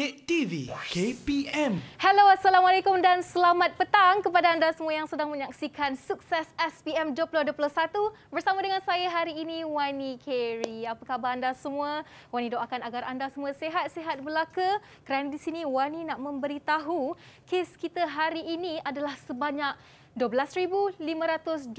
Update TV KPM. Hello, Assalamualaikum dan selamat petang kepada anda semua yang sedang menyaksikan sukses SPM 2021 bersama dengan saya hari ini, Wani Carey. Apa khabar anda semua? Wani doakan agar anda semua sehat-sehat belaka. Kerana di sini, Wani nak memberitahu kes kita hari ini adalah sebanyak 12,528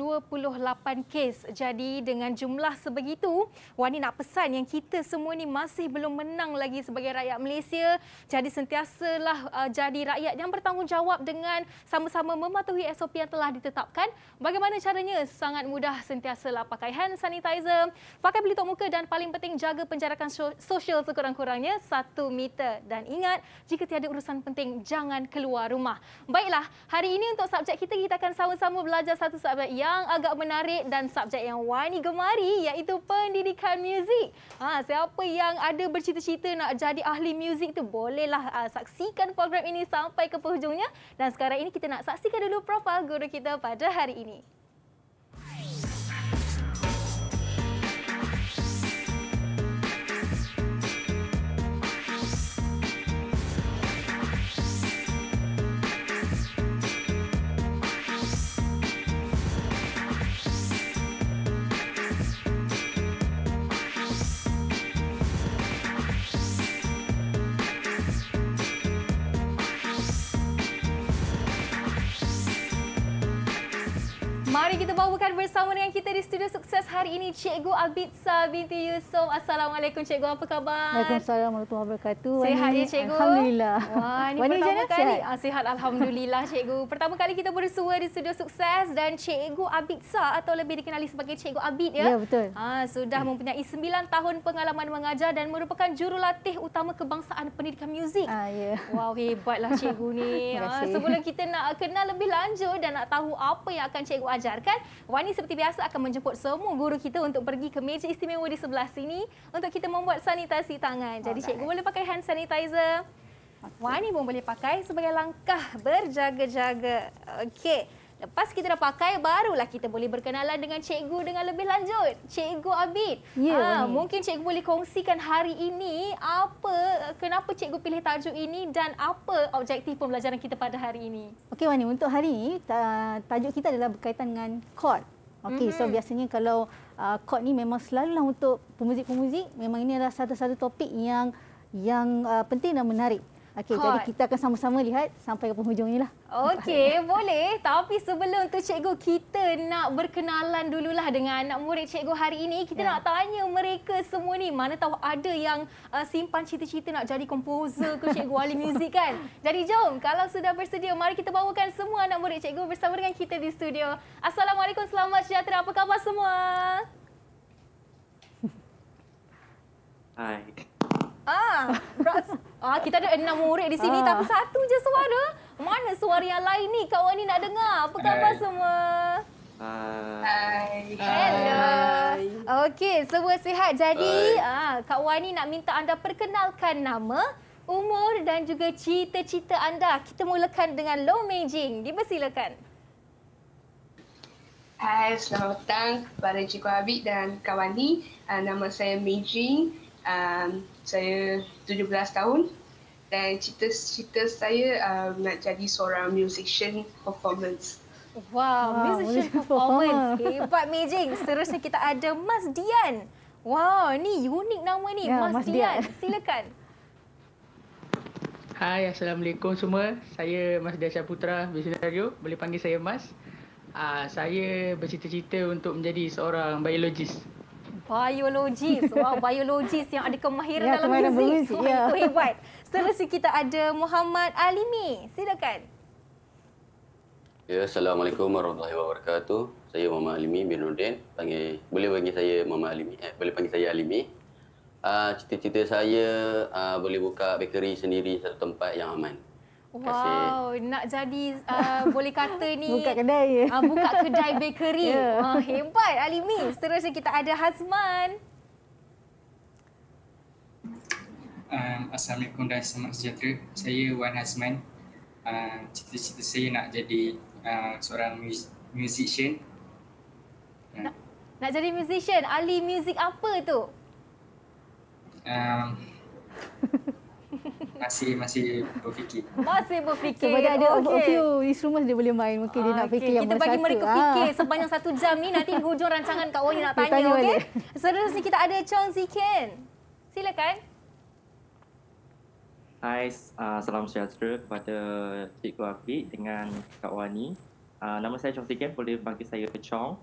kes. Jadi dengan jumlah sebegitu, Wani nak pesan yang kita semua ni masih belum menang lagi sebagai rakyat Malaysia. Jadi sentiasalah uh, jadi rakyat yang bertanggungjawab dengan sama-sama mematuhi SOP yang telah ditetapkan. Bagaimana caranya? Sangat mudah sentiasalah pakai hand sanitizer, pakai pelitup muka dan paling penting jaga penjarakan sosial sekurang-kurangnya 1 meter. Dan ingat, jika tiada urusan penting, jangan keluar rumah. Baiklah, hari ini untuk subjek kita, kita akan sama-sama belajar satu subjek yang agak menarik dan subjek yang Wani gemari iaitu pendidikan muzik. Ha, siapa yang ada bercita-cita nak jadi ahli muzik tu bolehlah ha, saksikan program ini sampai ke penghujungnya. Dan sekarang ini kita nak saksikan dulu profil guru kita pada hari ini. Mari kita bawakan bersama dengan kita di studio sukses hari ini Cikgu Abitsa binti Yusof. Assalamualaikum Cikgu, apa khabar? Waalaikumsalam warahmatullahi wabarakatuh. Sehat ya Cikgu? Alhamdulillah. Wah, ini pertama kali. Ah, sihat. sihat Alhamdulillah Cikgu. Pertama kali kita bersua di studio sukses dan Cikgu Abitsa atau lebih dikenali sebagai Cikgu Abid ya. Ya, betul. Ah sudah mempunyai 9 tahun pengalaman mengajar dan merupakan jurulatih utama kebangsaan pendidikan muzik. Ah, ya. Wow, hebatlah Cikgu ni. Ha, sebelum kita nak kenal lebih lanjut dan nak tahu apa yang akan Cikgu ajarkan, Wani seperti biasa akan menjemput semua guru kita untuk pergi ke meja istimewa di sebelah sini untuk kita membuat sanitasi tangan. Jadi oh, cikgu boleh pakai hand sanitizer. Wani pun boleh pakai sebagai langkah berjaga-jaga. Okey. Lepas kita dah pakai, barulah kita boleh berkenalan dengan cikgu dengan lebih lanjut. Cikgu Abid. Ya, ha, mungkin cikgu boleh kongsikan hari ini apa kenapa cikgu pilih tajuk ini dan apa objektif pembelajaran kita pada hari ini. Okey Wani, untuk hari ini tajuk kita adalah berkaitan dengan chord. Okey, mm -hmm. so mm-hmm. biasanya kalau uh, court ni memang selalu lah untuk pemuzik-pemuzik, memang ini adalah satu-satu topik yang yang uh, penting dan menarik. Okey, jadi kita akan sama-sama lihat sampai ke penghujung inilah. Okey, boleh. Tapi sebelum tu cikgu kita nak berkenalan dululah dengan anak murid cikgu hari ini. Kita ya. nak tanya mereka semua ni, mana tahu ada yang uh, simpan cerita-cerita nak jadi komposer ke cikgu ahli muzik kan. Jadi jom, kalau sudah bersedia mari kita bawakan semua anak murid cikgu bersama dengan kita di studio. Assalamualaikum, selamat sejahtera. Apa khabar semua? Hai. Ah, Ah, kita ada enam murid di sini ah. tapi satu je suara. Mana suara yang lain ni? Kak Wani nak dengar. Apa khabar semua? Hai. Hello. Okey, semua sihat. Jadi, ah, Kak Wani nak minta anda perkenalkan nama, umur dan juga cita-cita anda. Kita mulakan dengan Low Meijing. Dipersilakan. Hai, selamat datang kepada Cikgu Habib dan Kak Wani. Ah, nama saya Meijing uh, saya 17 tahun dan cita-cita saya uh, nak jadi seorang musician performance. Wow, wow musician performance. Hebat, Mejing. Seterusnya kita ada Mas Dian. Wow, ni unik nama ni. Yeah, Mas, Mas Dian. Dian. Silakan. Hai, Assalamualaikum semua. Saya Mas Dasha Putra, Bisnes Radio. Boleh panggil saya Mas. Uh, saya bercita-cita untuk menjadi seorang biologis biologis. Wow, biologis yang ada kemahiran ya, dalam fizik. Wah, ya. itu hebat. Selesai kita ada Muhammad Alimi. Silakan. Ya, Assalamualaikum warahmatullahi wabarakatuh. Saya Muhammad Alimi bin Udin. Panggil, boleh panggil saya Muhammad Alimi. Eh, boleh panggil saya Alimi. Uh, cita-cita saya uh, boleh buka bakery sendiri satu tempat yang aman. Wow, nak jadi uh, boleh kata ni buka kedai. Uh, buka kedai bakery. Yeah. Oh, uh, hebat Alimi. Seterusnya kita ada Hazman. Um, Assalamualaikum dan selamat sejahtera. Saya Wan Hazman. Uh, um, cita-cita saya nak jadi uh, seorang musician. Nak, nak jadi musician? Ali music apa tu? Um, masih masih berfikir. Masih berfikir. Sebab dia ada okay. a few instruments dia boleh main. Mungkin okay. dia nak fikir yang Kita bagi satu. mereka ah. fikir ha. sepanjang satu jam ni nanti hujung rancangan Kak Wani nak tanya. tanya okay? ni kita ada Chong Zikin. Ken. Silakan. Hai, uh, salam sejahtera kepada Cikgu Afi dengan Kak Wani. Uh, nama saya Chong Zikin, boleh panggil saya Chong.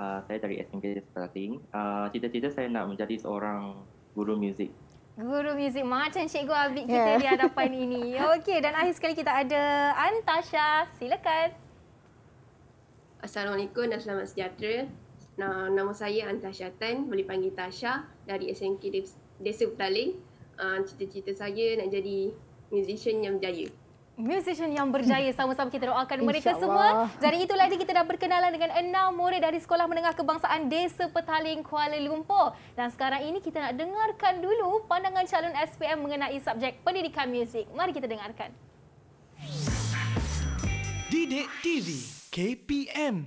Uh, saya dari SMK Starting. Uh, cita-cita saya nak menjadi seorang guru muzik Guru muzik macam Cikgu Abid ya. kita yeah. di hadapan ini. Okey, dan akhir sekali kita ada Antasha. Silakan. Assalamualaikum dan selamat sejahtera. Nah, nama saya Antasha Tan, boleh panggil Tasha dari SNK Desa Petaling. Uh, ah, cita-cita saya nak jadi musician yang berjaya musician yang berjaya. Sama-sama kita doakan Insya mereka Allah. semua. Jadi itulah dia kita dah berkenalan dengan enam murid dari Sekolah Menengah Kebangsaan Desa Petaling Kuala Lumpur. Dan sekarang ini kita nak dengarkan dulu pandangan calon SPM mengenai subjek pendidikan muzik. Mari kita dengarkan. Didik TV KPM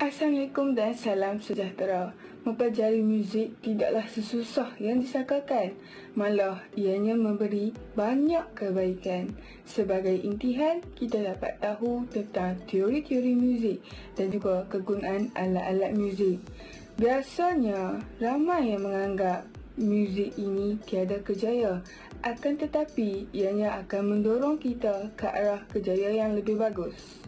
Assalamualaikum dan salam sejahtera mempelajari muzik tidaklah sesusah yang disangkakan. Malah, ianya memberi banyak kebaikan. Sebagai intihan, kita dapat tahu tentang teori-teori muzik dan juga kegunaan alat-alat muzik. Biasanya, ramai yang menganggap muzik ini tiada kejaya. Akan tetapi, ianya akan mendorong kita ke arah kejayaan yang lebih bagus.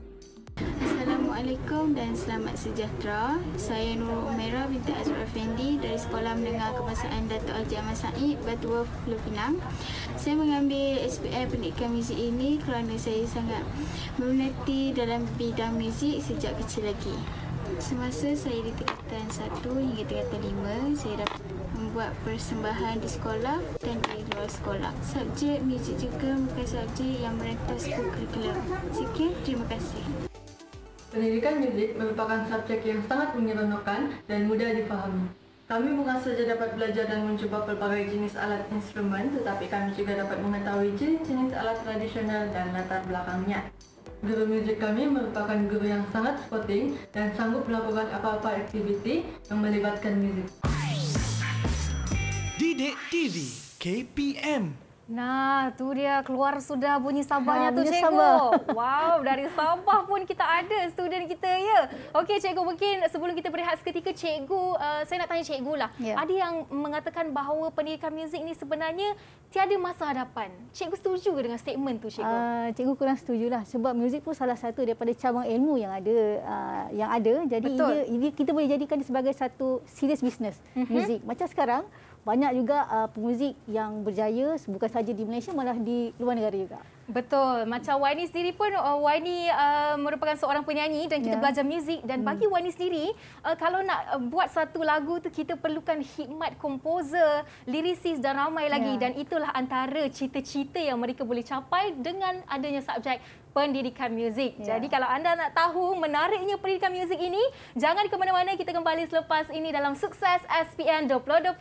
Assalamualaikum dan selamat sejahtera. Saya Nur Umairah binti Azra Effendi dari Sekolah Menengah Kebangsaan Dato' Haji Ahmad Said, Batu Wolf, Pulau Pinang. Saya mengambil SPM Pendidikan Muzik ini kerana saya sangat meminati dalam bidang muzik sejak kecil lagi. Semasa saya di tingkatan 1 hingga tingkatan 5, saya dapat membuat persembahan di sekolah dan di luar sekolah. Subjek muzik juga merupakan subjek yang merentas kurikulum. Sekian, terima kasih. Pendidikan muzik merupakan subjek yang sangat menyeronokkan dan mudah dipahami. Kami bukan saja dapat belajar dan mencuba pelbagai jenis alat instrumen, tetapi kami juga dapat mengetahui jenis-jenis alat tradisional dan latar belakangnya. Guru muzik kami merupakan guru yang sangat sporting dan sanggup melakukan apa-apa aktiviti yang melibatkan muzik. Didik TV KPM Nah, tu dia keluar sudah bunyi sabahnya ha, tu cikgu. Sabah. Wow, dari Sabah pun kita ada student kita ya. Okey cikgu, mungkin sebelum kita berehat seketika cikgu, uh, saya nak tanya cikgu lah. Ya. Ada yang mengatakan bahawa pendidikan muzik ni sebenarnya tiada masa hadapan. Cikgu setuju ke dengan statement tu cikgu? Uh, cikgu kurang setujulah sebab muzik pun salah satu daripada cabang ilmu yang ada uh, yang ada. Jadi Betul. kita boleh jadikan sebagai satu serious business uh-huh. muzik. Macam sekarang banyak juga uh, pemuzik yang berjaya bukan saja di Malaysia malah di luar negara juga. Betul. Macam Waini sendiri pun, uh, Waini uh, merupakan seorang penyanyi dan kita yeah. belajar muzik. Dan hmm. bagi Waini sendiri, uh, kalau nak uh, buat satu lagu tu kita perlukan hikmat komposer, lirisis dan ramai lagi. Yeah. Dan itulah antara cita-cita yang mereka boleh capai dengan adanya subjek pendidikan muzik. Yeah. Jadi kalau anda nak tahu menariknya pendidikan muzik ini, jangan ke mana-mana. Kita kembali selepas ini dalam Sukses SPN 2021.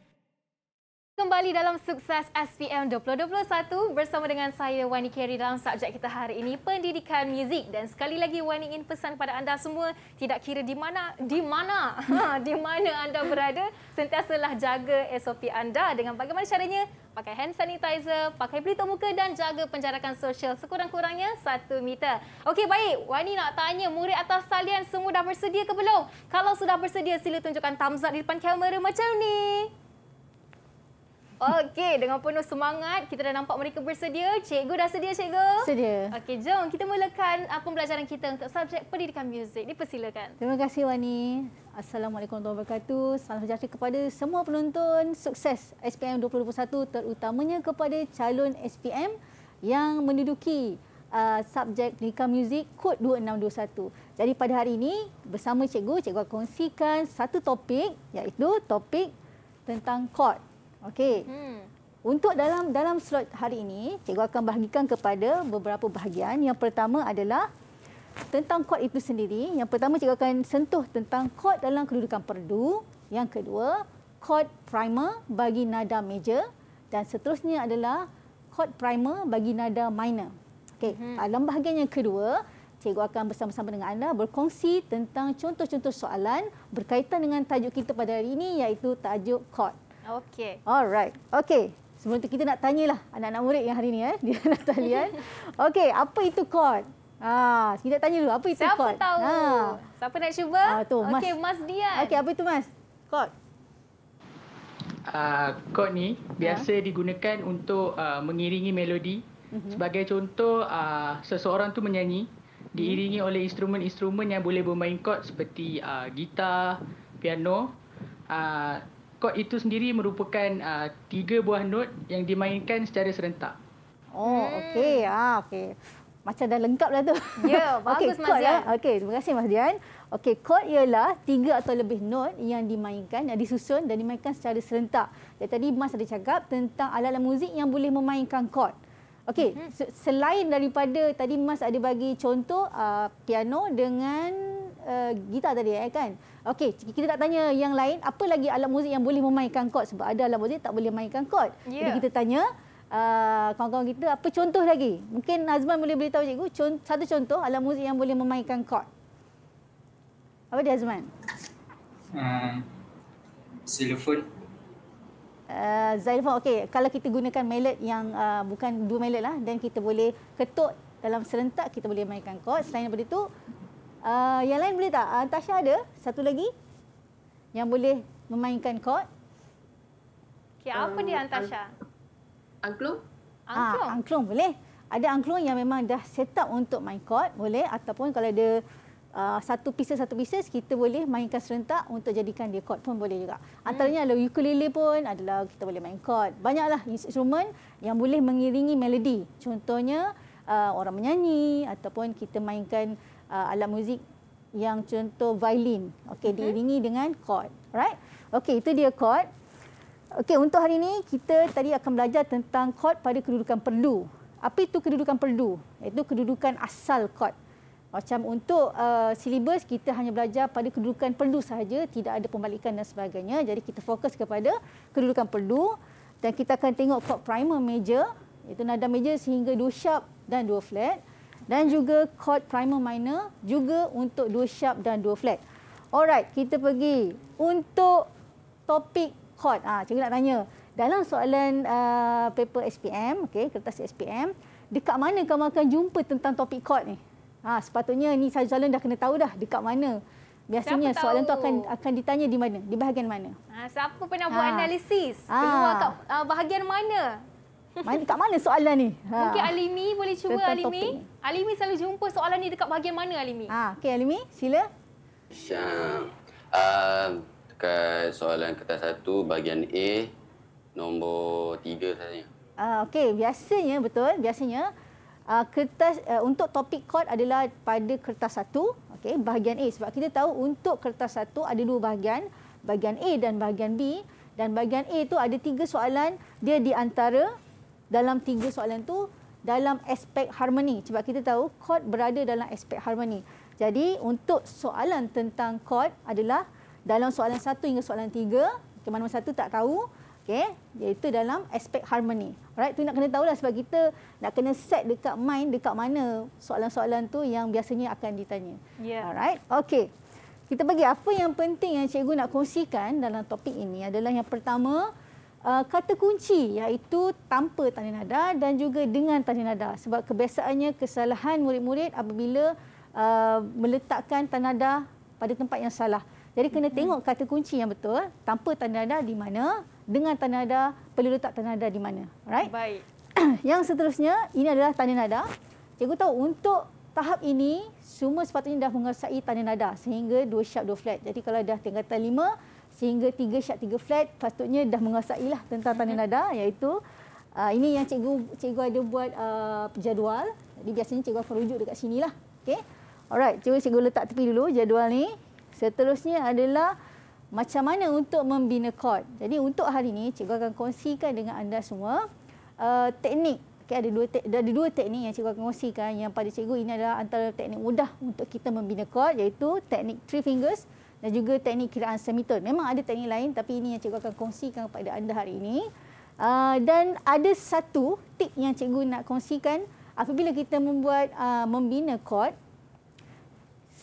Kembali dalam sukses SPM 2021 bersama dengan saya Wani Kerry dalam subjek kita hari ini pendidikan muzik dan sekali lagi Wani ingin pesan kepada anda semua tidak kira di mana di mana ha, di mana anda berada sentiasalah jaga SOP anda dengan bagaimana caranya pakai hand sanitizer, pakai pelitup muka dan jaga penjarakan sosial sekurang-kurangnya satu meter. Okey baik, Wani nak tanya murid atas salian semua dah bersedia ke belum? Kalau sudah bersedia sila tunjukkan thumbs up di depan kamera macam ni. Okey, dengan penuh semangat, kita dah nampak mereka bersedia. Cikgu dah sedia, cikgu? Sedia. Okey, jom kita mulakan apa ah, pembelajaran kita untuk subjek pendidikan muzik. Dipersilakan. Terima kasih, Wani. Assalamualaikum warahmatullahi wabarakatuh. Salam sejahtera kepada semua penonton. Sukses SPM 2021 terutamanya kepada calon SPM yang menduduki uh, subjek pendidikan muzik kod 2621. Jadi pada hari ini, bersama cikgu, cikgu akan kongsikan satu topik iaitu topik tentang kod. Okey. Hmm. Untuk dalam dalam slot hari ini, cikgu akan bahagikan kepada beberapa bahagian. Yang pertama adalah tentang kod itu sendiri. Yang pertama cikgu akan sentuh tentang kod dalam kedudukan perdu. Yang kedua, kod primer bagi nada major dan seterusnya adalah kod primer bagi nada minor. Okey, hmm. dalam bahagian yang kedua, cikgu akan bersama-sama dengan anda berkongsi tentang contoh-contoh soalan berkaitan dengan tajuk kita pada hari ini iaitu tajuk kod. Okey. Alright. Okey. Sebelum tu kita nak tanyalah anak-anak murid yang hari ni eh di Natalian. Eh. Okey, apa itu chord? Ha, ah, kita tanya dulu apa itu Siapa chord. Siapa tahu? Ha. Siapa nak cuba? Ah, tu, Mas. Okey, Mas Dian. Okey, apa itu Mas? Chord. Uh, ah, chord ni ya. biasa yeah. digunakan untuk uh, mengiringi melodi. Mm-hmm. Sebagai contoh, uh, seseorang tu menyanyi mhm. diiringi oleh instrumen-instrumen yang boleh bermain chord seperti uh, gitar, piano. Uh, chord itu sendiri merupakan uh, tiga buah note yang dimainkan secara serentak. Oh, hmm. okey. Ha, ah, okey. Macam dah lengkap dah tu. Ya, okay, bagus chord, Mas Dian. Ya. Okey, terima kasih Mas Dian. Okey, chord ialah tiga atau lebih note yang dimainkan, yang disusun dan dimainkan secara serentak. Dan tadi Mas ada cakap tentang alat-alat muzik yang boleh memainkan chord. Okey, mhm. selain daripada tadi Mas ada bagi contoh uh, piano dengan uh, gitar tadi eh, kan. Okey, kita nak tanya yang lain, apa lagi alat muzik yang boleh memainkan chord sebab ada alat muzik tak boleh mainkan chord. Yeah. Jadi ya. kita tanya uh, kawan-kawan kita apa contoh lagi? Mungkin Azman boleh beritahu cikgu contoh, satu contoh alat muzik yang boleh memainkan chord. Apa dia Azman? Silofon. Hmm, uh, eh, Uh, xylophone, okey. Kalau kita gunakan mallet yang uh, bukan dua mallet lah, dan kita boleh ketuk dalam serentak, kita boleh mainkan chord. Selain daripada itu, Uh, yang lain boleh tak? Uh, Tasha ada satu lagi yang boleh memainkan chord. Okey, apa uh, dia Antasha? Ah, angklung? Angklung. Ha, angklung boleh. Ada angklung yang memang dah set up untuk main chord, boleh ataupun kalau ada uh, satu pieces satu pieces kita boleh mainkan serentak untuk jadikan dia chord pun boleh juga. Antaranya hmm. adalah ukulele pun adalah kita boleh main chord. Banyaklah instrumen yang boleh mengiringi melodi. Contohnya uh, orang menyanyi ataupun kita mainkan uh, alat muzik yang contoh violin. Okey, okay. Mhm. diiringi dengan chord. Alright? Okey, itu dia chord. Okey, untuk hari ini kita tadi akan belajar tentang chord pada kedudukan perlu. Apa itu kedudukan perlu? Itu kedudukan asal chord. Macam untuk uh, silibus kita hanya belajar pada kedudukan perlu sahaja, tidak ada pembalikan dan sebagainya. Jadi kita fokus kepada kedudukan perlu dan kita akan tengok chord primer major, itu nada major sehingga 2 sharp dan 2 flat dan juga chord primer minor juga untuk dua sharp dan dua flat. Alright, kita pergi untuk topik chord. Ah, cikgu nak tanya. Dalam soalan uh, paper SPM, okey, kertas SPM, dekat mana kamu akan jumpa tentang topik chord ni? Ha, sepatutnya ni saya jalan dah kena tahu dah dekat mana. Biasanya siapa soalan tahu? tu akan akan ditanya di mana? Di bahagian mana? Ha, siapa pernah ha. buat ah. analisis? Ha. Keluar kat uh, bahagian mana? Mana, kat mana soalan ni? Ha. Mungkin Alimi boleh cuba Tentang Alimi. Topik. Alimi selalu jumpa soalan ni dekat bahagian mana Alimi? Ha, okey Alimi, sila. Syam. Uh, dekat soalan kertas satu, bahagian A, nombor tiga saya Ah, Uh, okey, biasanya betul, biasanya uh, kertas uh, untuk topik kod adalah pada kertas satu, okey, bahagian A. Sebab kita tahu untuk kertas satu ada dua bahagian, bahagian A dan bahagian B. Dan bahagian A itu ada tiga soalan, dia di antara dalam tiga soalan tu dalam aspek harmoni. Sebab kita tahu chord berada dalam aspek harmoni. Jadi untuk soalan tentang chord adalah dalam soalan satu hingga soalan tiga. Mana-mana satu tak tahu. Okay, iaitu dalam aspek harmoni. Alright, tu nak kena tahulah sebab kita nak kena set dekat mind dekat mana soalan-soalan tu yang biasanya akan ditanya. Yeah. Alright, okay. Kita bagi apa yang penting yang cikgu nak kongsikan dalam topik ini adalah yang pertama, uh, kata kunci iaitu tanpa tanda nada dan juga dengan tanda nada sebab kebiasaannya kesalahan murid-murid apabila uh, meletakkan tanda nada pada tempat yang salah. Jadi kena mm-hmm. tengok kata kunci yang betul tanpa tanda nada di mana dengan tanda nada perlu letak tanda nada di mana. Right? Baik. yang seterusnya ini adalah tanda nada. Cikgu tahu untuk tahap ini semua sepatutnya dah menguasai tanda nada sehingga dua sharp dua flat. Jadi kalau dah tingkatan lima, sehingga tiga syak tiga flat patutnya dah menguasailah tentang tanah nada mhm. iaitu uh, ini yang cikgu cikgu ada buat uh, jadual jadi biasanya cikgu akan rujuk dekat sinilah. lah okay. alright cikgu cikgu letak tepi dulu jadual ni seterusnya adalah macam mana untuk membina kod. Jadi untuk hari ini cikgu akan kongsikan dengan anda semua uh, teknik Okay, ada dua tek, ada dua teknik yang cikgu akan kongsikan yang pada cikgu ini adalah antara teknik mudah untuk kita membina chord iaitu teknik three fingers dan juga teknik kiraan semitone. Memang ada teknik lain tapi ini yang cikgu akan kongsikan kepada anda hari ini. Uh, dan ada satu tip yang cikgu nak kongsikan apabila kita membuat uh, membina chord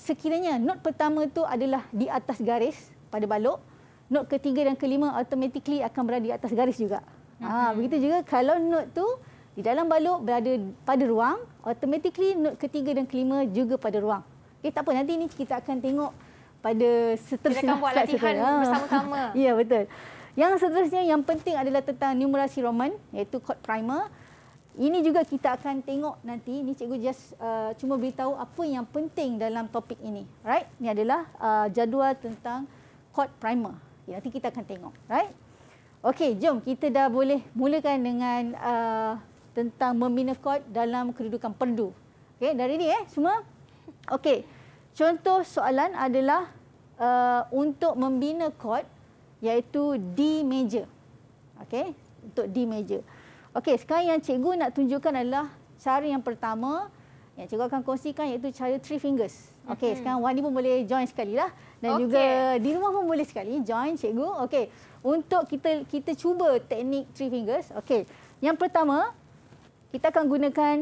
sekiranya note pertama tu adalah di atas garis pada balok, note ketiga dan kelima automatically akan berada di atas garis juga. Ah, mm-hmm. Ha, begitu juga kalau note tu di dalam balok berada pada ruang, automatically note ketiga dan kelima juga pada ruang. Okey, tak apa nanti ni kita akan tengok pada seterusnya. Kita akan buat latihan seterusnya. Ah. bersama-sama. ya, betul. Yang seterusnya yang penting adalah tentang numerasi Roman iaitu kod primer. Ini juga kita akan tengok nanti. Ini cikgu just uh, cuma beritahu apa yang penting dalam topik ini. Right? Ini adalah uh, jadual tentang kod primer. Ya, nanti kita akan tengok. Right? Okey, jom kita dah boleh mulakan dengan uh, tentang membina kod dalam kedudukan perdu. Okey, dari ni eh semua. Okey. Contoh soalan adalah uh, untuk membina chord iaitu D major. Okey, untuk D major. Okey, sekarang yang cikgu nak tunjukkan adalah cara yang pertama yang cikgu akan kongsikan iaitu cara three fingers. Okey, -hmm. sekarang Wani pun boleh join sekali lah dan okay. juga di rumah pun boleh sekali join cikgu. Okey, untuk kita kita cuba teknik three fingers. Okey, yang pertama kita akan gunakan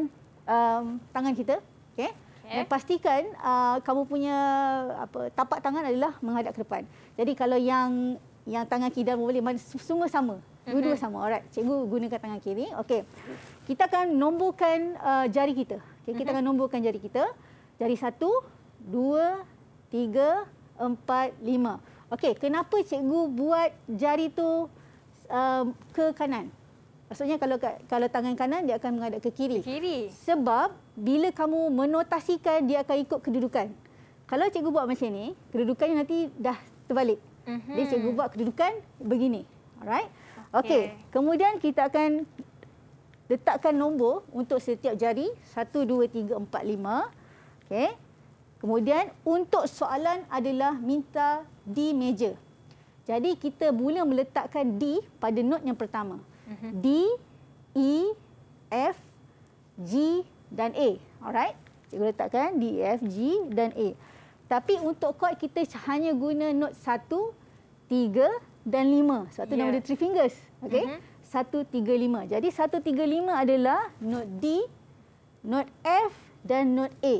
um, tangan kita. Okey. Eh? Pastikan uh, kamu punya apa tapak tangan adalah menghadap ke depan. Jadi kalau yang yang tangan kiri dan boleh semua sama. Mhm. Dua-dua sama. Alright. Cikgu gunakan tangan kiri. Okey. Kita akan nombokan uh, jari kita. Okay, kita mhm. akan nombokan jari kita. Jari satu, dua, tiga, empat, lima. Okey, kenapa cikgu buat jari tu uh, ke kanan? Maksudnya kalau kalau tangan kanan dia akan menghadap ke kiri. Kiri. Sebab bila kamu menotasikan dia akan ikut kedudukan. Kalau cikgu buat macam ni, kedudukannya nanti dah terbalik. Mhm. Jadi mm-hmm. cikgu buat kedudukan begini. Alright. Okey. Okay. Kemudian kita akan letakkan nombor untuk setiap jari. Satu, dua, tiga, empat, lima. Okey. Kemudian untuk soalan adalah minta D major. Jadi kita mula meletakkan D pada not yang pertama. Mhm. D, E, F, G dan A. Alright? Cikgu letakkan D, E, F, G dan A. Tapi untuk chord kita hanya guna note 1, 3 dan 5. Sebab tu yeah. nama dia 3 fingers. Okay? Uh -huh. 1, 3, 5. Jadi 1, 3, 5 adalah note D, note F dan note A.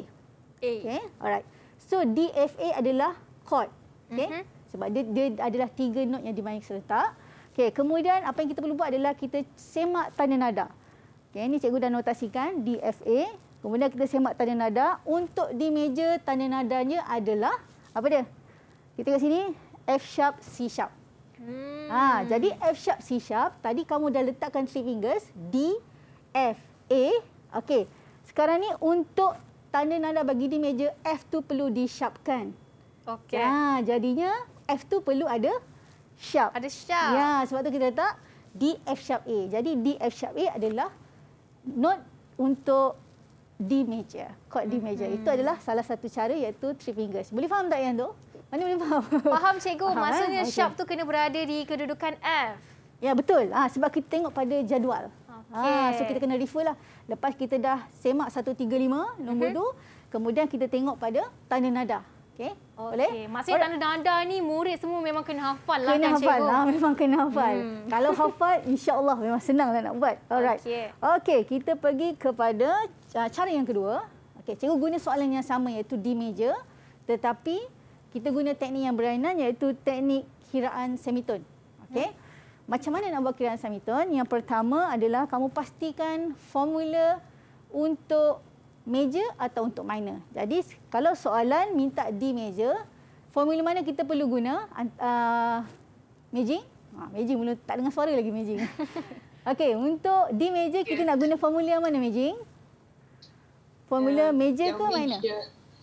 A. Okay? Alright. So D, F, A adalah chord. Okay? Uh mhm. -huh. Sebab dia, dia adalah tiga note yang dimainkan serentak. Okey, kemudian apa yang kita perlu buat adalah kita semak tanda nada. Okey, ini cikgu dah notasikan DFA. Kemudian kita semak tanda nada. Untuk di meja tanda nadanya adalah apa dia? Kita kat sini F sharp C sharp. Hmm. Ha, jadi F sharp C sharp tadi kamu dah letakkan three fingers D F A. Okey. Sekarang ni untuk tanda nada bagi di meja F tu perlu di sharpkan. Okey. Ha, jadinya F tu perlu ada sharp. Ada sharp. Ya, sebab tu kita letak D F sharp A. Jadi D F sharp A adalah note untuk D major. Chord D major. Hmm. Itu adalah salah satu cara iaitu three fingers. Boleh faham tak yang tu? Mana boleh faham? Faham cikgu. Faham, eh? Maksudnya eh? sharp okay. tu kena berada di kedudukan F. Ya, betul. Ha, sebab kita tengok pada jadual. Ah, okay. Ha, so kita kena refer lah. Lepas kita dah semak 135 nombor uh -huh. tu, kemudian kita tengok pada tanda nada. Okay. Okay. Boleh? Maksudnya tanda nada ni murid semua memang kena hafal lah kan cikgu? Kena hafal lah, memang kena hafal. Hmm. Kalau hafal, Insya Allah memang senang lah nak buat. Alright. Okay. okay, kita pergi kepada ah, cara yang kedua. Okay, cikgu guna soalan yang sama iaitu di meja. Tetapi kita guna teknik yang berlainan iaitu teknik kiraan semitone. Okay. Hmm. Macam mana nak buat kiraan semitone? Yang pertama adalah kamu pastikan formula untuk Major atau untuk minor. Jadi kalau soalan minta D major, formula mana kita perlu guna? Uh, Majing? Ha, Majing mula tak dengar suara lagi Majing. Okey, untuk D major kita nak guna formula yang mana Majing? Formula major meja ke major. minor?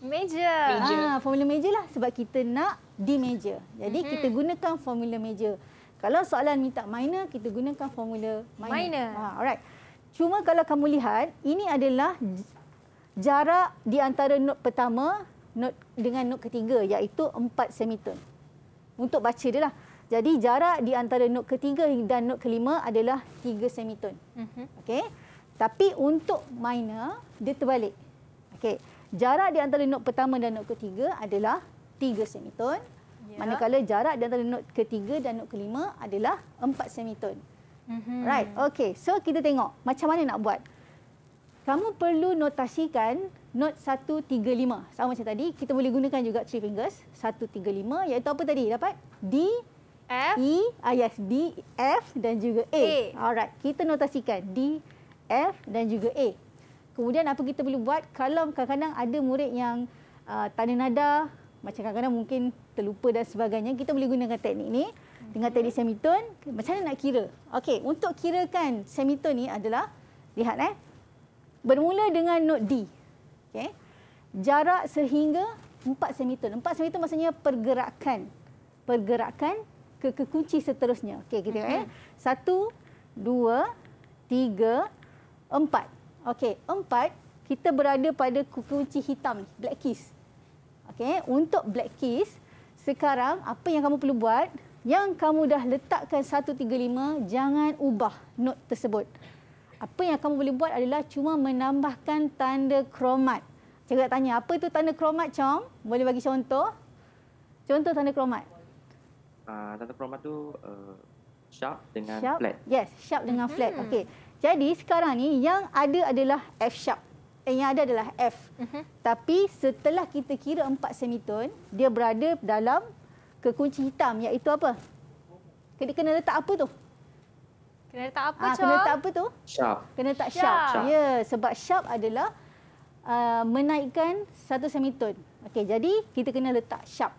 Meja. Ah, formula major lah sebab kita nak D major. Jadi mm -hmm. kita gunakan formula major. Kalau soalan minta minor, kita gunakan formula minor. minor. Ha, alright. Cuma kalau kamu lihat, ini adalah jarak di antara not pertama note dengan not ketiga iaitu 4 semitone. Untuk baca dia lah. Jadi jarak di antara not ketiga dan not kelima adalah 3 semitone. Mm-hmm. Okey. Tapi untuk minor dia terbalik. Okey. Jarak di antara not pertama dan not ketiga adalah 3 semitone. Yeah. Manakala jarak di antara not ketiga dan not kelima adalah 4 semitone. Mm-hmm. Right. Okey. So kita tengok macam mana nak buat kamu perlu notasikan note 135. Sama macam tadi, kita boleh gunakan juga three fingers. 135 iaitu apa tadi? Dapat D, F, E, ah, yes, D, F dan juga A. A. Alright, kita notasikan D, F dan juga A. Kemudian apa kita perlu buat? Kalau kadang-kadang ada murid yang uh, tak nada, macam kadang-kadang mungkin terlupa dan sebagainya, kita boleh gunakan teknik ni. Dengan teknik mhm. semitone, macam mana nak kira? Okey, untuk kirakan semitone ni adalah, lihat eh, Bermula dengan not D. Okay. Jarak sehingga 4 cm. 4 cm maksudnya pergerakan. Pergerakan ke kunci seterusnya. Okey, kita tengok. Eh. Mm-hmm. Satu, dua, tiga, empat. Okey, empat, kita berada pada kunci hitam ni, black keys. Okey, untuk black keys, sekarang apa yang kamu perlu buat, yang kamu dah letakkan 135, jangan ubah note tersebut apa yang kamu boleh buat adalah cuma menambahkan tanda kromat. Cikgu nak tanya, apa itu tanda kromat, Chong? Boleh bagi contoh? Contoh tanda kromat. Uh, tanda kromat tu uh, sharp dengan sharp. flat. Yes, sharp dengan hmm. flat. Okey. Jadi sekarang ni yang ada adalah F sharp. Eh, yang ada adalah F. Uh mhm. -huh. Tapi setelah kita kira empat semitone, dia berada dalam kekunci hitam iaitu apa? Kena letak apa tu? Kena letak apa, ha, Kena letak apa tu? Sharp. Kena letak sharp. sharp. Ya, sebab sharp adalah uh, menaikkan satu semitone. Okey, jadi kita kena letak sharp.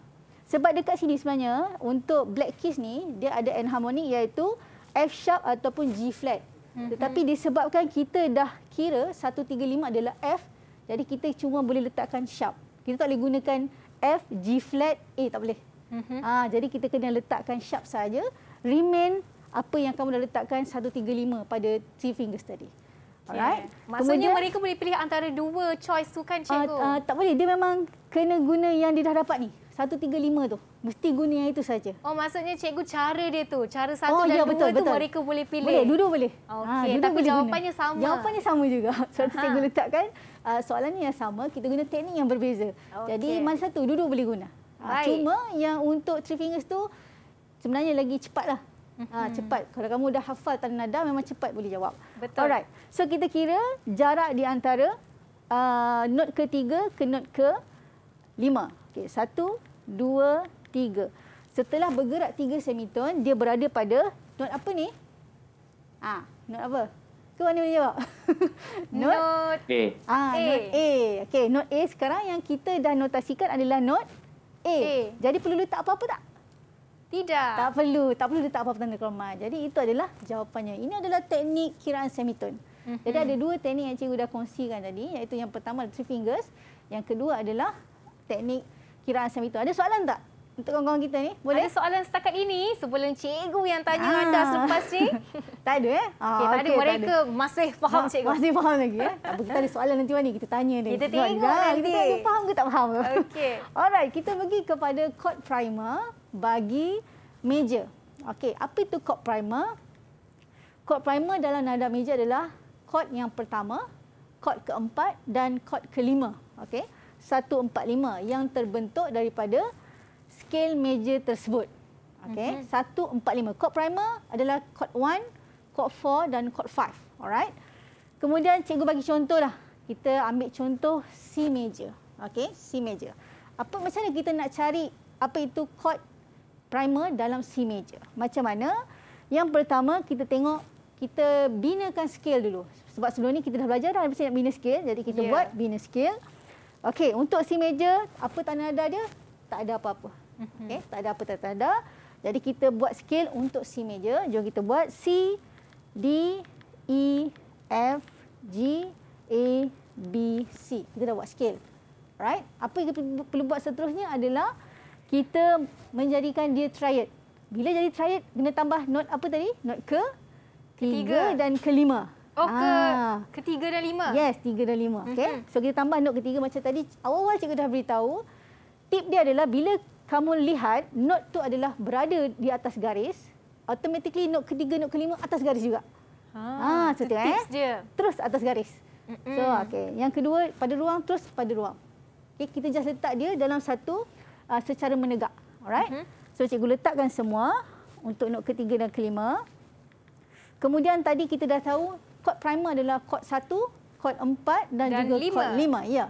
Sebab dekat sini sebenarnya, untuk black keys ni, dia ada enharmonic iaitu F sharp ataupun G flat. Mm -hmm. Tetapi disebabkan kita dah kira 135 adalah F, jadi kita cuma boleh letakkan sharp. Kita tak boleh gunakan F, G flat, A tak boleh. Mm -hmm. ha, jadi kita kena letakkan sharp saja. Remain apa yang kamu dah letakkan 135 pada three fingers tadi. Okay. Alright. Maksudnya Kemudian, mereka boleh pilih antara dua choice tu kan cikgu? Uh, uh, tak boleh. Dia memang kena guna yang dia dah dapat ni. 135 tu. Mesti guna yang itu saja. Oh maksudnya cikgu cara dia tu. Cara satu oh, dan ya, dua betul, tu betul. mereka boleh pilih. Boleh. Dua-dua boleh. Okay. Ha, ah, Tapi jawapannya guna. sama. Jawapannya sama juga. Sebab so, cikgu letakkan uh, soalan ni yang sama. Kita guna teknik yang berbeza. Okay. Jadi mana satu? Dua-dua boleh guna. Baik. Cuma yang untuk three fingers tu sebenarnya lagi cepatlah Ha, cepat. Kalau kamu dah hafal tanda nada, memang cepat boleh jawab. Betul. Alright. So kita kira jarak di antara uh, ah, not ketiga ke not ke lima. Okay. Satu, dua, tiga. Setelah bergerak tiga semiton, dia berada pada not apa ni? Ha, ah, not apa? Ke mana boleh jawab? not not A. Ha, A. Not A. Okay. Not A sekarang yang kita dah notasikan adalah not A. A. Jadi perlu letak apa-apa tak? Tidak. Tak perlu. Tak perlu letak apa-apa tanda kehormat. Jadi itu adalah jawapannya. Ini adalah teknik kiraan semitone. Mm-hmm. Jadi ada dua teknik yang cikgu dah kongsikan tadi. Iaitu yang pertama adalah three fingers. Yang kedua adalah teknik kiraan semitone. Ada soalan tak? Untuk kawan-kawan kita ni, boleh? Ada soalan setakat ini sebelum cikgu yang tanya ah. anda selepas ni. tak ada eh? Ah, okay, tak ada. Okay, mereka tak ada. masih faham Ma- ah, cikgu. Masih faham lagi eh? Apa, kita ada soalan nanti mana kita tanya ni. Kita tengok ya, nanti. Kita tanya faham ke tak faham ke. Okay. Alright, kita pergi kepada code primer bagi meja. Okey, apa itu chord primer? Chord primer dalam nada meja adalah chord yang pertama, chord keempat dan chord kelima. Okey, satu empat lima yang terbentuk daripada skill meja tersebut. Okey, mhm. satu empat lima. chord primer adalah chord one, chord four dan chord five. Alright. Kemudian cikgu bagi contoh lah. Kita ambil contoh C major, Okey, C major. Apa macam mana kita nak cari apa itu chord primer dalam C major. Macam mana? Yang pertama kita tengok kita binakan scale dulu. Sebab sebelum ni kita dah belajar dah mesti nak bina scale. Jadi kita yeah. buat bina scale. Okey, untuk C major apa tanda nada dia? Tak ada apa-apa. Mhm. Okey, tak ada apa tanda-tanda. Jadi kita buat scale untuk C major. Jom kita buat C D E F G A B C. Kita dah buat scale. Right? Apa yang kita perlu buat seterusnya adalah kita menjadikan dia triad. Bila jadi triad, kena tambah note apa tadi? Note ke? Ketiga dan kelima. Oh, ke ah. ketiga dan lima? Yes, tiga dan lima. Mhm. Okay. So, kita tambah note ketiga macam tadi. Awal-awal cikgu dah beritahu, tip dia adalah bila kamu lihat note tu adalah berada di atas garis, automatically note ketiga, note kelima atas garis juga. Ah, ah so eh? tips eh? dia. Terus atas garis. Mm -mm. So, okay. Yang kedua, pada ruang, terus pada ruang. Okay, kita just letak dia dalam satu uh, secara menegak. Alright. Mm-hmm. So cikgu letakkan semua untuk note ketiga dan kelima. Kemudian tadi kita dah tahu kod primer adalah kod 1, kod 4 dan, dan juga lima. 5. Ya.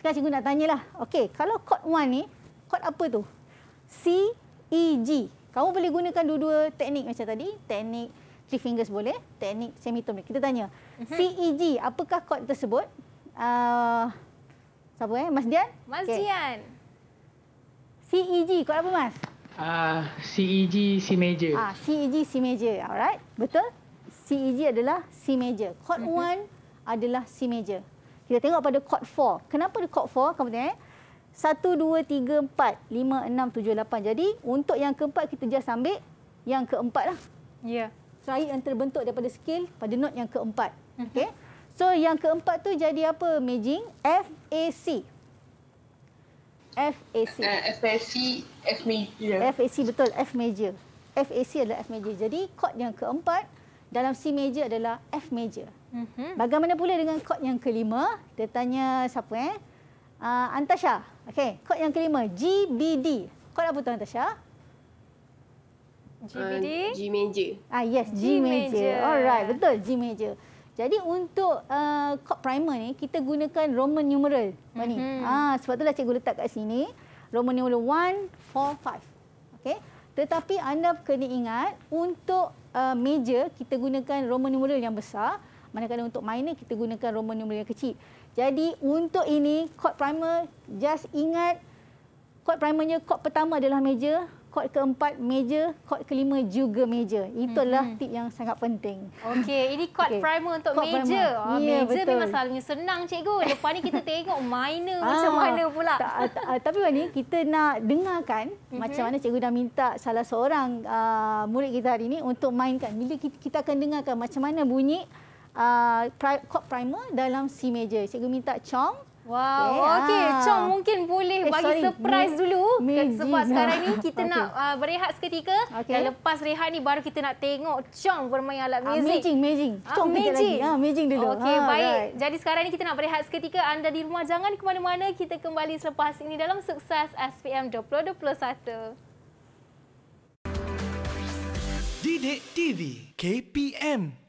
Sekarang cikgu nak tanyalah. Okey, kalau kod 1 ni kod apa tu? C, E, G. Kamu boleh gunakan dua-dua teknik macam tadi. Teknik three fingers boleh. Teknik semitone. Kita tanya. Mhm. C, E, G. Apakah kod tersebut? Uh, siapa eh? Mas Dian? Mas okay. Dian. CEG kau apa Mas? Ah uh, CEG C major. Ah CEG C major. Alright. Betul? CEG adalah C major. Chord 1 mm adalah C major. Kita tengok pada chord 4. Kenapa dia chord 4? Kamu tengok eh. 1 2 3 4 5 6 7 8. Jadi untuk yang keempat kita just ambil yang keempat lah. Ya. Yeah. Terakhir yang terbentuk daripada skill, pada note yang keempat. Mm-hmm. So yang keempat tu jadi apa? Majing F A C. Eh, F A C. F A C F major. F A C betul F major. F A C adalah F major. Jadi chord yang keempat dalam C major adalah F major. Mhm. Bagaimana pula dengan chord yang kelima? Dia tanya siapa eh? Uh, Antasha. Okey, chord yang kelima G B D. Chord apa tu Antasha? G B D. Uh, G major. Ah yes, G, G major. major. Alright, betul G major. Jadi untuk uh, cup primer ni kita gunakan Roman numeral. Mm-hmm. Ah sebab itulah cikgu letak kat sini Roman numeral 1 4 5. Okey. Tetapi anda kena ingat untuk uh, major kita gunakan Roman numeral yang besar, manakala untuk minor kita gunakan Roman numeral yang kecil. Jadi untuk ini chord primer just ingat chord primernya chord pertama adalah major, chord keempat meja, chord kelima juga meja. Itulah mm-hmm. tip yang sangat penting. Okey, ini chord okay. primer untuk chord meja. Primer. Oh, ah, yeah, meja betul. memang selalunya senang cikgu. Lepas ni kita tengok minor macam ah, mana pula. Tak, tak, ah, tapi ni kita nak dengarkan mm-hmm. macam mana cikgu dah minta salah seorang uh, murid kita hari ini untuk mainkan. Bila kita, kita akan dengarkan macam mana bunyi uh, chord primer dalam C meja. Cikgu minta Chong. Wow, eh, okey. Ah. Chong mungkin boleh eh, bagi sorry. surprise dulu. Magic. Sebab sekarang ni kita okay. nak uh, berehat seketika. Okay. Dan lepas rehat ni baru kita nak tengok Chong bermain alat ah, muzik. Amazing, amazing. Chong amazing. lagi. Ah, amazing dulu. Okey, ha, baik. Right. Jadi sekarang ni kita nak berehat seketika. Anda di rumah jangan ke mana-mana. Kita kembali selepas ini dalam sukses SPM 2021. Didik TV KPM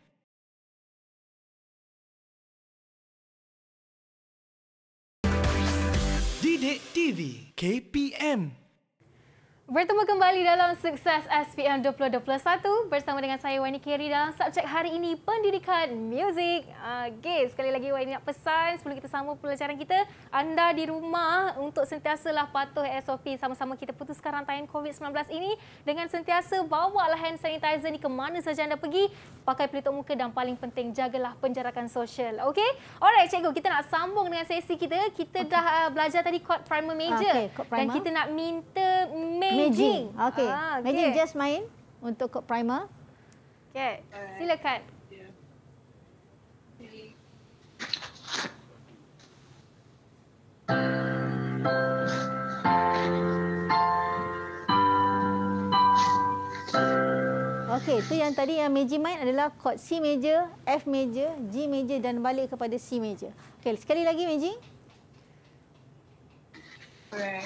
Sidik TV KPM Bertemu kembali dalam Sukses SPM 2021 bersama dengan saya Wani Kerry dalam subjek hari ini Pendidikan Music. Okay, sekali lagi Wani nak pesan sebelum kita sambung pelajaran kita, anda di rumah untuk sentiasa lah patuh SOP sama-sama kita putuskan rantai COVID-19 ini dengan sentiasa bawa lah hand sanitizer ni ke mana saja anda pergi, pakai pelitup muka dan paling penting jagalah penjarakan sosial. Okay? Alright, cikgu kita nak sambung dengan sesi kita. Kita okay. dah uh, belajar tadi chord primer major. Ah, okay, chord primer. Dan kita nak minta Magic. Ah, okay. Ah, okay. Magic just main untuk kot primer. Okay. Right. Silakan. Okey, tu yang tadi yang major main adalah chord C major, F major, G major dan balik kepada C major. Okey, sekali lagi major. Alright.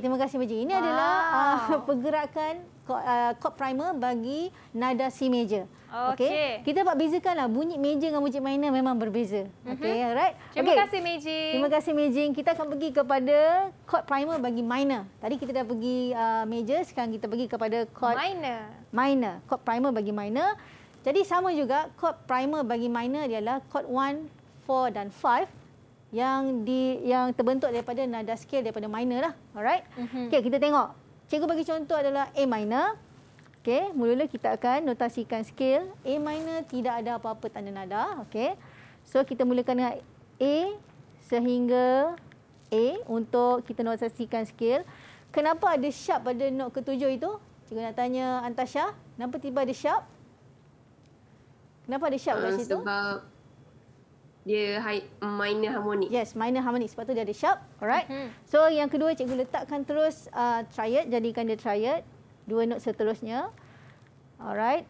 terima kasih Beji. Ini wow. adalah uh, pergerakan kod uh, ah, primer bagi nada C major. Okey. Okay. Kita dapat bezakanlah bunyi major dengan bunyi minor memang berbeza. Mm-hmm. Okey, alright. Ya, terima okay. kasih Meiji. Terima kasih Meiji. Kita akan pergi kepada chord primer bagi minor. Tadi kita dah pergi uh, ah, major, sekarang kita pergi kepada chord minor. Minor. Chord primer bagi minor. Jadi sama juga chord primer bagi minor ialah chord 1, 4 dan 5 yang di yang terbentuk daripada nada scale daripada minor lah. Alright. Mm-hmm. Okey, kita tengok. Cikgu bagi contoh adalah A minor. Okey, mula-mula kita akan notasikan scale A minor tidak ada apa-apa tanda nada. Okey. So kita mulakan dengan A sehingga A untuk kita notasikan scale. Kenapa ada sharp pada note ketujuh itu? Cikgu nak tanya Antasha, kenapa tiba ada sharp? Kenapa ada sharp uh, kat situ? Sebab dia high, minor harmonik Yes, minor harmonik Sebab tu dia ada sharp. Alright. Mm -hmm. So yang kedua cikgu letakkan terus uh, triad jadikan dia triad dua note seterusnya. Alright.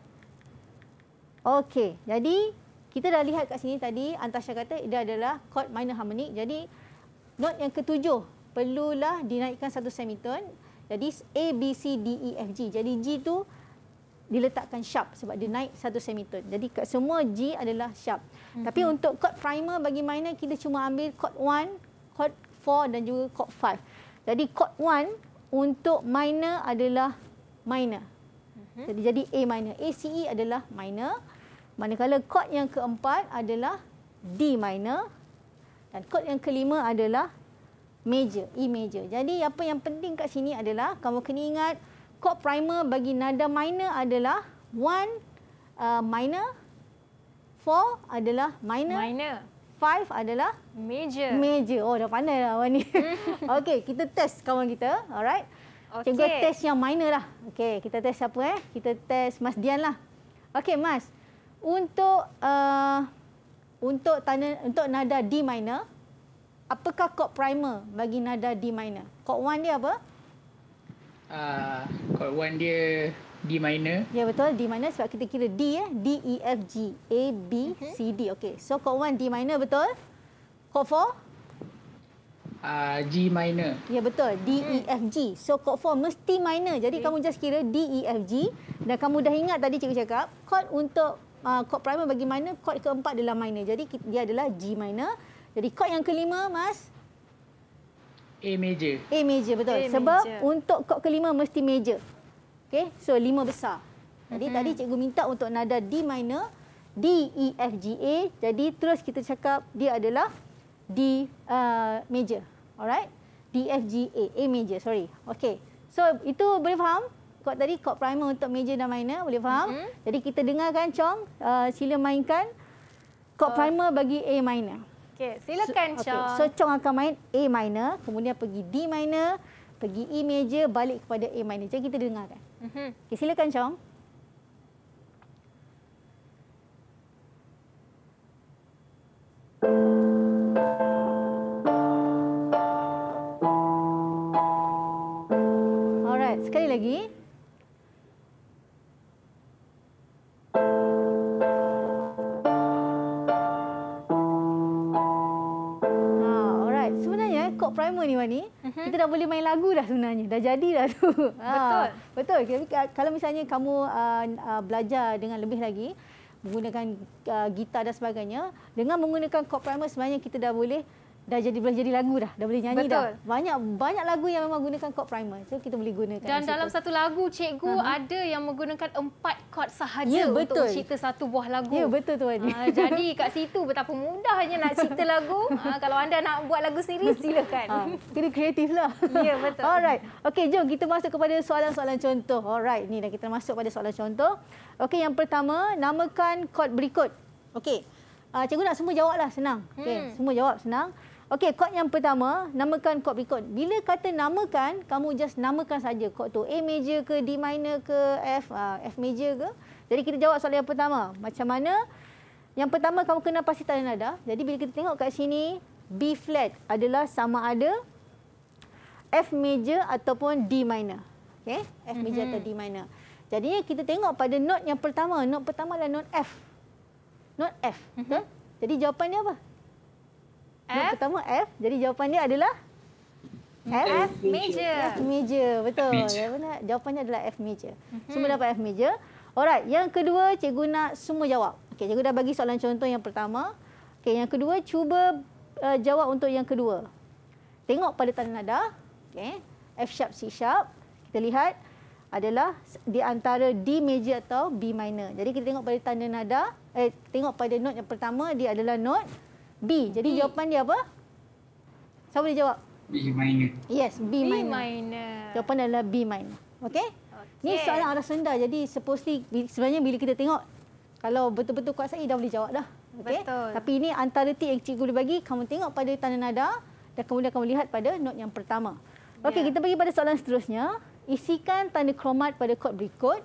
Okey. Jadi kita dah lihat kat sini tadi Antasha kata dia adalah chord minor harmonik Jadi note yang ketujuh perlulah dinaikkan satu semitone. Jadi A B C D E F G. Jadi G tu diletakkan sharp sebab dia naik satu semitone. Jadi kat semua G adalah sharp. Mm-hmm. Tapi untuk chord primer bagi minor kita cuma ambil chord 1, chord 4 dan juga chord 5. Jadi chord 1 untuk minor adalah minor. Mm-hmm. Jadi jadi A minor. A C E adalah minor. Manakala chord yang keempat adalah D minor dan chord yang kelima adalah major, E major. Jadi apa yang penting kat sini adalah kamu kena ingat chord primer bagi nada minor adalah 1 uh, minor four adalah minor. minor. Five adalah major. Major. Oh, dah pandai lah awak ni. okay, kita test kawan kita. Alright. Okay. Cikgu test yang minor lah. Okay, kita test siapa eh? Kita test Mas Dian lah. Okay, Mas. Untuk uh, untuk tanda, untuk nada D minor, apakah chord primer bagi nada D minor? Chord 1 dia apa? Uh, chord 1 dia D minor. Ya betul D minor sebab kita kira D eh D E F G A B uh mhm. -huh. C D. Okey. So chord 1 D minor betul? Chord 4? Uh, G minor. Ya betul D E mhm. F G. So chord 4 mesti minor. Jadi okay. kamu just kira D E F G dan kamu dah ingat tadi cikgu cakap chord untuk uh, ah, chord primer bagi minor chord keempat adalah minor. Jadi dia adalah G minor. Jadi chord yang kelima Mas A major. A major betul. A major. Sebab untuk chord kelima mesti major. Okey, so lima besar. Jadi mm -hmm. tadi cikgu minta untuk nada D minor, D E F G A. Jadi terus kita cakap dia adalah D uh, major. Alright? D F G A A major, sorry. Okey. So itu boleh faham? Kau tadi kau primer untuk major dan minor, boleh faham? Mm -hmm. Jadi kita dengarkan Chong, uh, sila mainkan kau oh. primer bagi A minor. Okey, silakan so, Chong. Okay. So Chong akan main A minor, kemudian pergi D minor, pergi E major, balik kepada A minor. Jadi kita dengarkan. Mm-hmm. Okay, silakan Chong. Alright, sekali lagi. Ah, alright, sebenarnya kok primer ni Wani. ni. -hmm. kita dah boleh main lagu dah sebenarnya. Dah jadi dah tu. Betul. Ha, betul. Kalau misalnya kamu uh, uh, belajar dengan lebih lagi, menggunakan uh, gitar dan sebagainya, dengan menggunakan chord primer sebenarnya kita dah boleh dah jadi boleh jadi lagu dah, dah boleh nyanyi Betul. dah. Banyak banyak lagu yang memang gunakan chord primer. So kita boleh gunakan. Dan dalam satu lagu cikgu uh-huh. ada yang menggunakan empat chord sahaja ya, betul. untuk cipta satu buah lagu. Ya betul tuan. Uh, jadi kat situ betapa mudahnya nak cipta lagu. Uh, kalau anda nak buat lagu sendiri silakan. Uh, kena kreatif lah. Ya betul. Alright. Okey jom kita masuk kepada soalan-soalan contoh. Alright. Ni dah kita masuk pada soalan contoh. Okey yang pertama namakan chord berikut. Okey. Uh, cikgu nak semua jawab lah senang. Okay, hmm. semua jawab senang. Okey, kod yang pertama, namakan kod berikut. Bila kata namakan, kamu just namakan saja kod tu. A major ke D minor ke F ah, F major ke. Jadi kita jawab soalan yang pertama. Macam mana? Yang pertama kamu kena pasti tanda nada. Jadi bila kita tengok kat sini, B flat adalah sama ada F major ataupun D minor. Okay, F major mm -hmm. atau D minor. Jadinya kita tengok pada note yang pertama. Note pertama adalah note F. Note F. Mm -hmm. Jadi jawapan dia apa? F. pertama F. Jadi jawapan dia adalah F, F major. F major. Betul. Major. Jawapannya adalah F major. Hmm. Semua dapat F major. Alright, yang kedua cikgu nak semua jawab. Okey, cikgu dah bagi soalan contoh yang pertama. Okey, yang kedua cuba uh, jawab untuk yang kedua. Tengok pada tanda nada. Okey. F sharp C sharp. Kita lihat adalah di antara D major atau B minor. Jadi kita tengok pada tanda nada, eh tengok pada note yang pertama dia adalah note B. Jadi B. jawapan dia apa? Siapa boleh jawab? B minor. Yes, B, B minor. minor. Jawapan adalah B minor. Okey? Okay. Ini soalan arah senda. Jadi supposedly sebenarnya bila kita tengok kalau betul-betul kuat saya dah boleh jawab dah. Okay? Betul. Tapi ini antara tip yang cikgu boleh bagi. Kamu tengok pada tanda nada dan kemudian kamu lihat pada note yang pertama. Okey, yeah. kita pergi pada soalan seterusnya. Isikan tanda kromat pada kod berikut.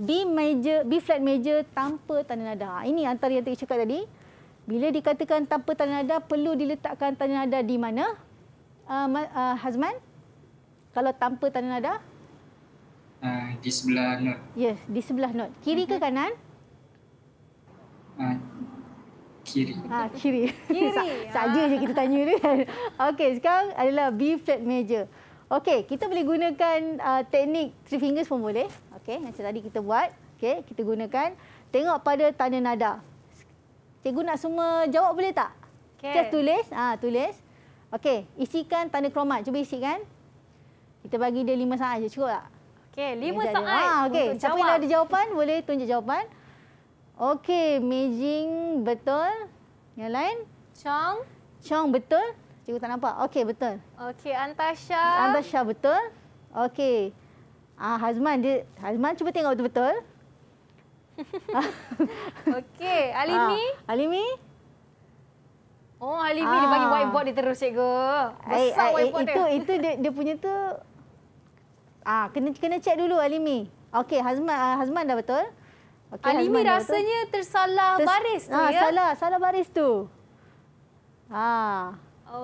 B major, B flat major tanpa tanda nada. Ini antara yang tadi cakap tadi. Bila dikatakan tanpa tanah nadar, perlu diletakkan tanah nadar di mana? Uh, uh, Hazman, kalau tanpa tanah nadar? Uh, ah, di sebelah note. Yes, di sebelah not. Kiri ke mhm. kanan? Uh, kiri. Ah, kiri. Kiri. Ya. Saja je kita tanya dia. Kan. Okey, sekarang adalah B flat major. Okey, kita boleh gunakan uh, teknik three fingers pun boleh. Okey, macam tadi kita buat. Okey, kita gunakan. Tengok pada tanda nada. Cikgu nak semua jawab boleh tak? Okay. Just tulis. Ha, tulis. Okey, isikan tanda kromat. Cuba isikan. Kita bagi dia lima saat je, cukup tak? Okey, lima saat ha, okay. untuk Siapa jawab. Siapa ada jawapan, boleh tunjuk jawapan. Okey, Meijing betul. Yang lain? Chong. Chong betul. Cikgu tak nampak. Okey, betul. Okey, Antasha. Antasha betul. Okey. Ah, Hazman, dia, Hazman cuba tengok betul-betul. Okey, Alimi? Ha. Alimi? Oh, Alimi ha. dia bagi ah. whiteboard dia terus cikgu. Eh, eh, Besar ay, eh, ay, whiteboard itu, dia. Itu dia, dia punya tu Ah, kena kena check dulu Alimi. Okey, Hazman uh, Hazman dah betul. Okay, Alimi Hazman rasanya betul. tersalah Ters, baris tu ha, ya. salah, salah baris tu. Ha.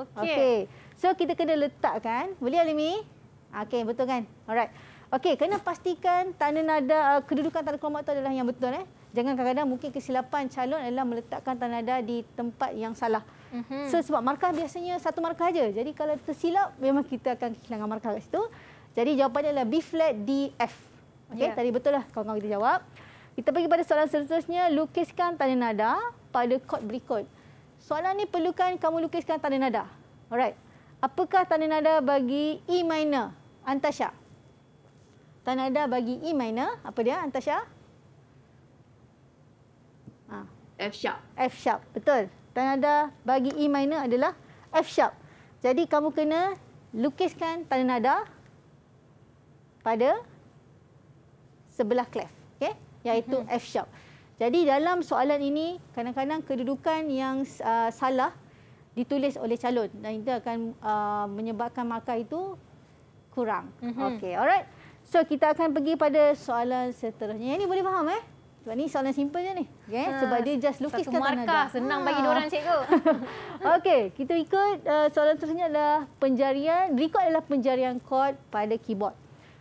Okey. Okay. So kita kena letakkan. Boleh Alimi? Okey, betul kan? Alright. Okey, kena pastikan tanda nada uh, kedudukan tanda kelompok itu adalah yang betul. Eh? Jangan kadang-kadang mungkin kesilapan calon adalah meletakkan tanda nada di tempat yang salah. Mm -hmm. so, sebab markah biasanya satu markah aja. Jadi kalau tersilap, memang kita akan kehilangan markah di situ. Jadi jawapannya adalah B flat D F. Okey, yeah. tadi betul lah kawan-kawan kita jawab. Kita pergi pada soalan seterusnya, lukiskan tanda nada pada kod berikut. Soalan ini perlukan kamu lukiskan tanda nada. Alright. Apakah tanda nada bagi E minor? Antasha? Tanada bagi E minor. Apa dia, Antasha? Ah. F sharp. F sharp, betul. Tanada bagi E minor adalah F sharp. Jadi, kamu kena lukiskan tanda nada pada sebelah clef. Okay? Iaitu mhm. F sharp. Jadi, dalam soalan ini, kadang-kadang kedudukan yang uh, salah ditulis oleh calon. Dan itu akan uh, menyebabkan markah itu kurang. Mm -hmm. Okay, alright. So kita akan pergi pada soalan seterusnya. Yang ni boleh faham eh? Sebab ni soalan simple je ni. Okay? Ha, Sebab dia just lukis ke tanah dah. Senang ha. bagi orang cikgu. Okey, kita ikut uh, soalan seterusnya adalah penjarian. Record adalah penjarian kod pada keyboard.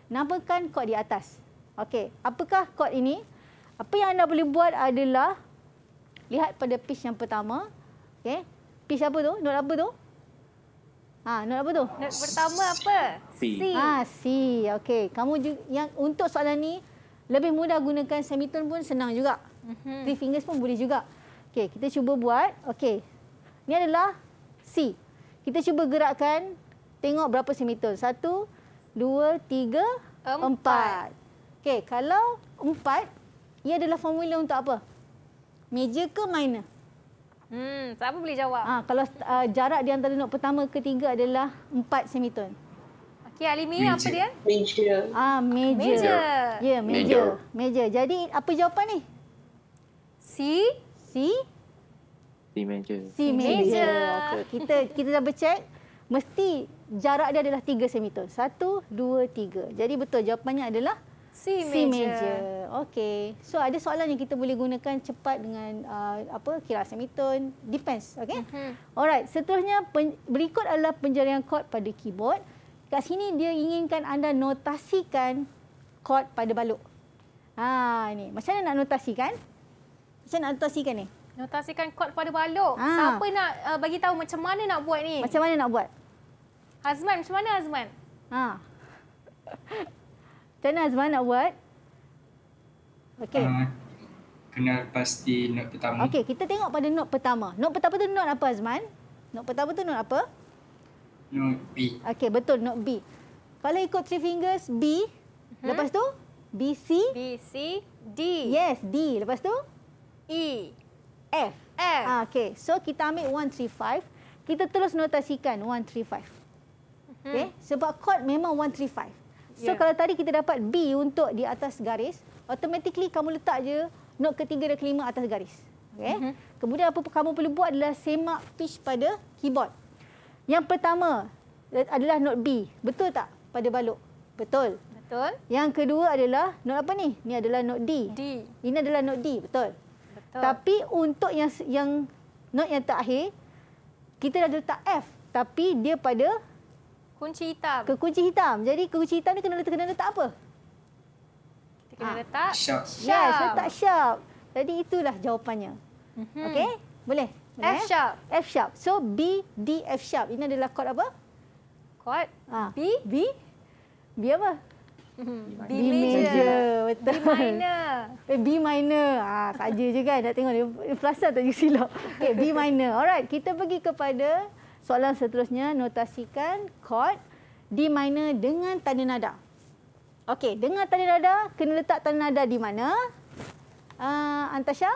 Namakan kod di atas. Okey, apakah kod ini? Apa yang anda boleh buat adalah lihat pada pitch yang pertama. Okey, pitch apa tu? Note apa tu? Ha, nak apa tu? Nak pertama apa? C. C. Ha, C. Okey. Kamu yang untuk soalan ni lebih mudah gunakan semitone pun senang juga. Mm Three fingers pun boleh juga. Okey, kita cuba buat. Okey. Ni adalah C. Kita cuba gerakkan tengok berapa semitone. Satu, dua, tiga, empat. empat. Okey, kalau empat, ia adalah formula untuk apa? Major ke minor? Hmm, siapa boleh jawab? Ha, kalau uh, jarak di antara note pertama ke tiga adalah 4 semiton. Okey, Alimi, major. apa dia? Major. Ah, major. major. Ya, yeah, major. major. Major. Jadi, apa jawapan ni? C. C. C major. C major. Okay. Kita kita dah bercek. Mesti jarak dia adalah 3 semiton. 1, 2, 3. Jadi, betul jawapannya adalah C major. major. Okey. So ada soalan yang kita boleh gunakan cepat dengan uh, apa kira semitone depends, okey? Mm -hmm. Alright, seterusnya pen, berikut adalah penjaringan chord pada keyboard. Kat sini dia inginkan anda notasikan chord pada balok. Ha ni, macam mana nak notasikan? Macam nak notasikan ni? Notasikan chord pada balok. Ha. Siapa nak uh, bagi tahu macam mana nak buat ni? Macam mana nak buat? Azman, macam mana Azman? Ha. Macam mana Azman nak buat? Okay. Uh, ah, kena pasti note pertama. Okay, kita tengok pada note pertama. Note pertama tu note apa Azman? Note pertama tu note apa? Note B. Okay, betul note B. Kalau ikut three fingers, B. Hmm? Lepas tu? B, C. B, C, D. Yes, D. Lepas tu? E. F. F. Ah, okay, so kita ambil one, three, five. Kita terus notasikan one, three, five. Mhm. Okay, sebab chord memang one, three, five. So yeah. kalau tadi kita dapat B untuk di atas garis, automatically kamu letak je note ketiga dan kelima atas garis. Okay? Mm -hmm. Kemudian apa kamu perlu buat adalah semak pitch pada keyboard. Yang pertama eh, adalah note B. Betul tak pada balok? Betul. Betul. Yang kedua adalah note apa ni? Ini adalah note D. D. Ini adalah note D. Betul. Betul. Tapi untuk yang yang note yang terakhir, kita dah letak F. Tapi dia pada kunci hitam. Ke kunci hitam. Jadi ke kunci hitam ni kena letak, kena letak apa? Kita kena ah. letak syap. Yes, ya, letak syap. Jadi itulah jawapannya. mm Okey? Boleh? F eh? sharp. F sharp. So B, D, F sharp. Ini adalah chord apa? Chord ah. B. B. B apa? Mhm. B, B major. Betul. B minor. Eh, B minor. Ah, tak aja je kan. Nak tengok dia, dia perasan tak silap. Okay, B minor. Alright, kita pergi kepada Soalan seterusnya, notasikan chord D minor dengan tanda nada. Okey, dengan tanda nada, kena letak tanda nada di mana? Uh, Antasha?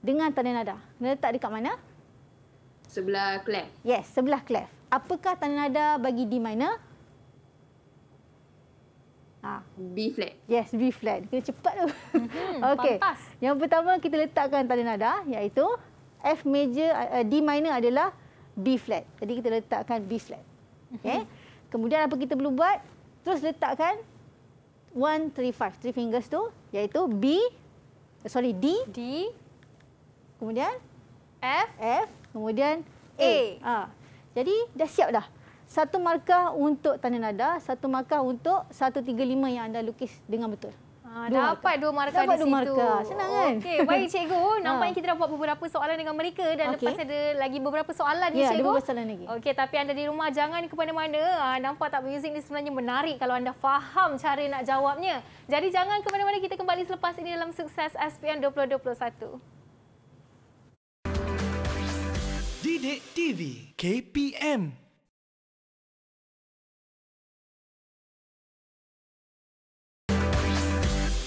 Dengan tanda nada, kena letak dekat mana? Sebelah clef. Yes, sebelah clef. Apakah tanda nada bagi D minor? Ah. B flat. Yes, B flat. Kena cepat tu. Mm -hmm, okay. Yang pertama kita letakkan tanda nada iaitu F major uh, uh, D minor adalah B flat. Jadi kita letakkan B flat. Okey. Mhm. Eh? Kemudian apa kita perlu buat? Terus letakkan 1 3 5 three fingers tu iaitu B eh, sorry D D kemudian F F kemudian A. A. Ha. Jadi dah siap dah. Satu markah untuk tanda nada, satu markah untuk 135 yang anda lukis dengan betul. Ha, dua dapat dua markah dapat di dua Markah. Senang kan? Okey, baik cikgu. Nampaknya ah. ha. kita dah buat beberapa soalan dengan mereka dan okay. lepas ada lagi beberapa soalan ya, ni cikgu. Ya, soalan lagi. Okey, tapi anda di rumah jangan ke mana-mana. Ah, nampak tak music ni sebenarnya menarik kalau anda faham cara nak jawabnya. Jadi jangan ke mana-mana kita kembali selepas ini dalam sukses SPM 2021. Didik TV KPM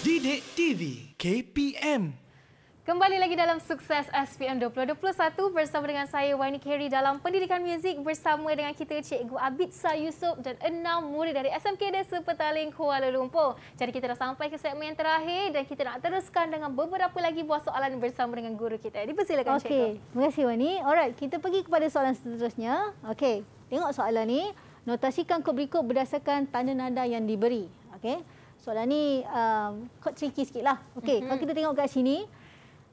Didik TV KPM Kembali lagi dalam sukses SPM 2021 bersama dengan saya Wani Kerry dalam pendidikan muzik bersama dengan kita Cikgu Abid Abitsa Yusof dan enam murid dari SMK Desa Petaling Kuala Lumpur. Jadi kita dah sampai ke segmen terakhir dan kita nak teruskan dengan beberapa lagi buah soalan bersama dengan guru kita. Dipersilakan okay. Cikgu. terima kasih Wani. Alright, kita pergi kepada soalan seterusnya. Okey, tengok soalan ni. Notasikan kod berikut berdasarkan tanda nada yang diberi. Okey soalan ni uh, quite tricky sikit lah. Okay, mm-hmm. kalau kita tengok kat sini,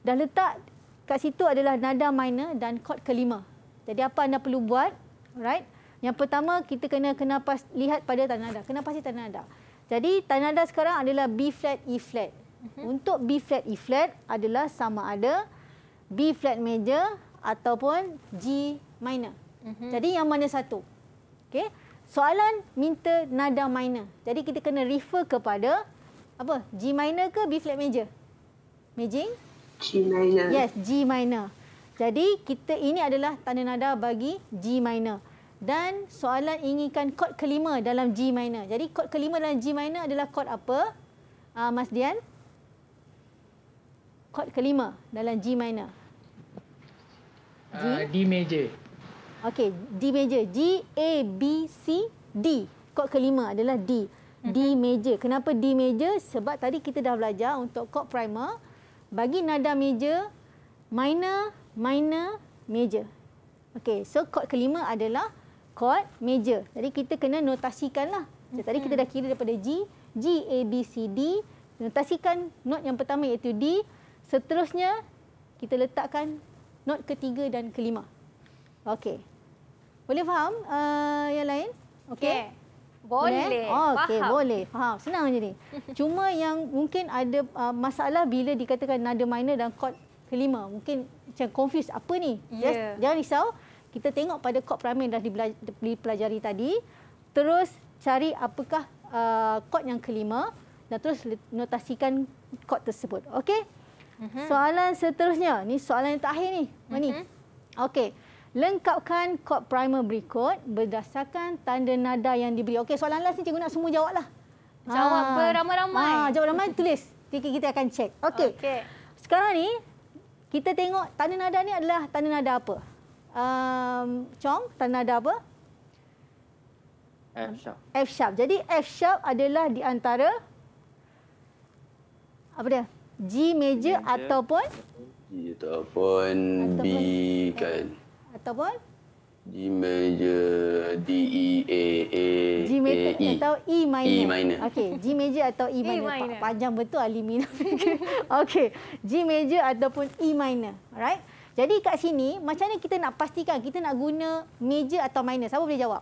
dah letak kat situ adalah nada minor dan chord kelima. Jadi apa anda perlu buat? right? Yang pertama kita kena kena pas, lihat pada tanda nada. Kenapa sih tanda nada? Jadi tanda nada sekarang adalah B flat E flat. Mm-hmm. Untuk B flat E flat adalah sama ada B flat major ataupun G minor. Mm-hmm. Jadi yang mana satu? okay? soalan minta nada minor. Jadi kita kena refer kepada apa? G minor ke B flat major? major? G minor. Yes, G minor. Jadi kita ini adalah tanda nada bagi G minor. Dan soalan inginkan chord kelima dalam G minor. Jadi chord kelima dalam G minor adalah chord apa? Uh, Mas Dian? Chord kelima dalam G minor. G? Uh, D major. Okey, D major. G, A, B, C, D. Kod kelima adalah D. Mm -hmm. D mhm. major. Kenapa D major? Sebab tadi kita dah belajar untuk kod primer. Bagi nada major, minor, minor, major. Okey, so kod kelima adalah kod major. Jadi kita kena notasikan lah. Jadi, mm -hmm. Tadi kita mhm. dah kira daripada G. G, A, B, C, D. Notasikan note yang pertama iaitu D. Seterusnya, kita letakkan note ketiga dan kelima. Okey. Boleh faham uh, yang lain? Okey. Okay. Boleh. boleh. Oh, okey, boleh. Faham. Senang je ni. Cuma yang mungkin ada uh, masalah bila dikatakan nada minor dan chord kelima. Mungkin macam confused apa ni? Yeah. Jangan risau. Kita tengok pada chord primer dah dipelajari tadi. Terus cari apakah uh, chord yang kelima dan terus notasikan chord tersebut. Okey? Mm -hmm. Soalan seterusnya. Ni soalan yang terakhir ni. Mana mm Okey. Lengkapkan kod primer berikut berdasarkan tanda nada yang diberi. Okey, soalan last ni cikgu nak semua jawab lah. Ah. Jawab beramai-ramai. Ha, jawab ramai tulis. Tiki kita akan cek. Okey. Okay. Sekarang ni kita tengok tanda nada ni adalah tanda nada apa? Um, Chong, tanda nada apa? F sharp. F sharp. Jadi F sharp adalah di antara apa dia? G major, major ataupun ataupun, ataupun B kan ataupun G-major, D-E-A-A, G-major atau E-minor. E-minor. Okey, G-major atau E-minor. E Panjang betul Alimina. Okey, G-major ataupun E-minor. Alright. Jadi kat sini, macam mana kita nak pastikan kita nak guna major atau minor? Siapa boleh jawab?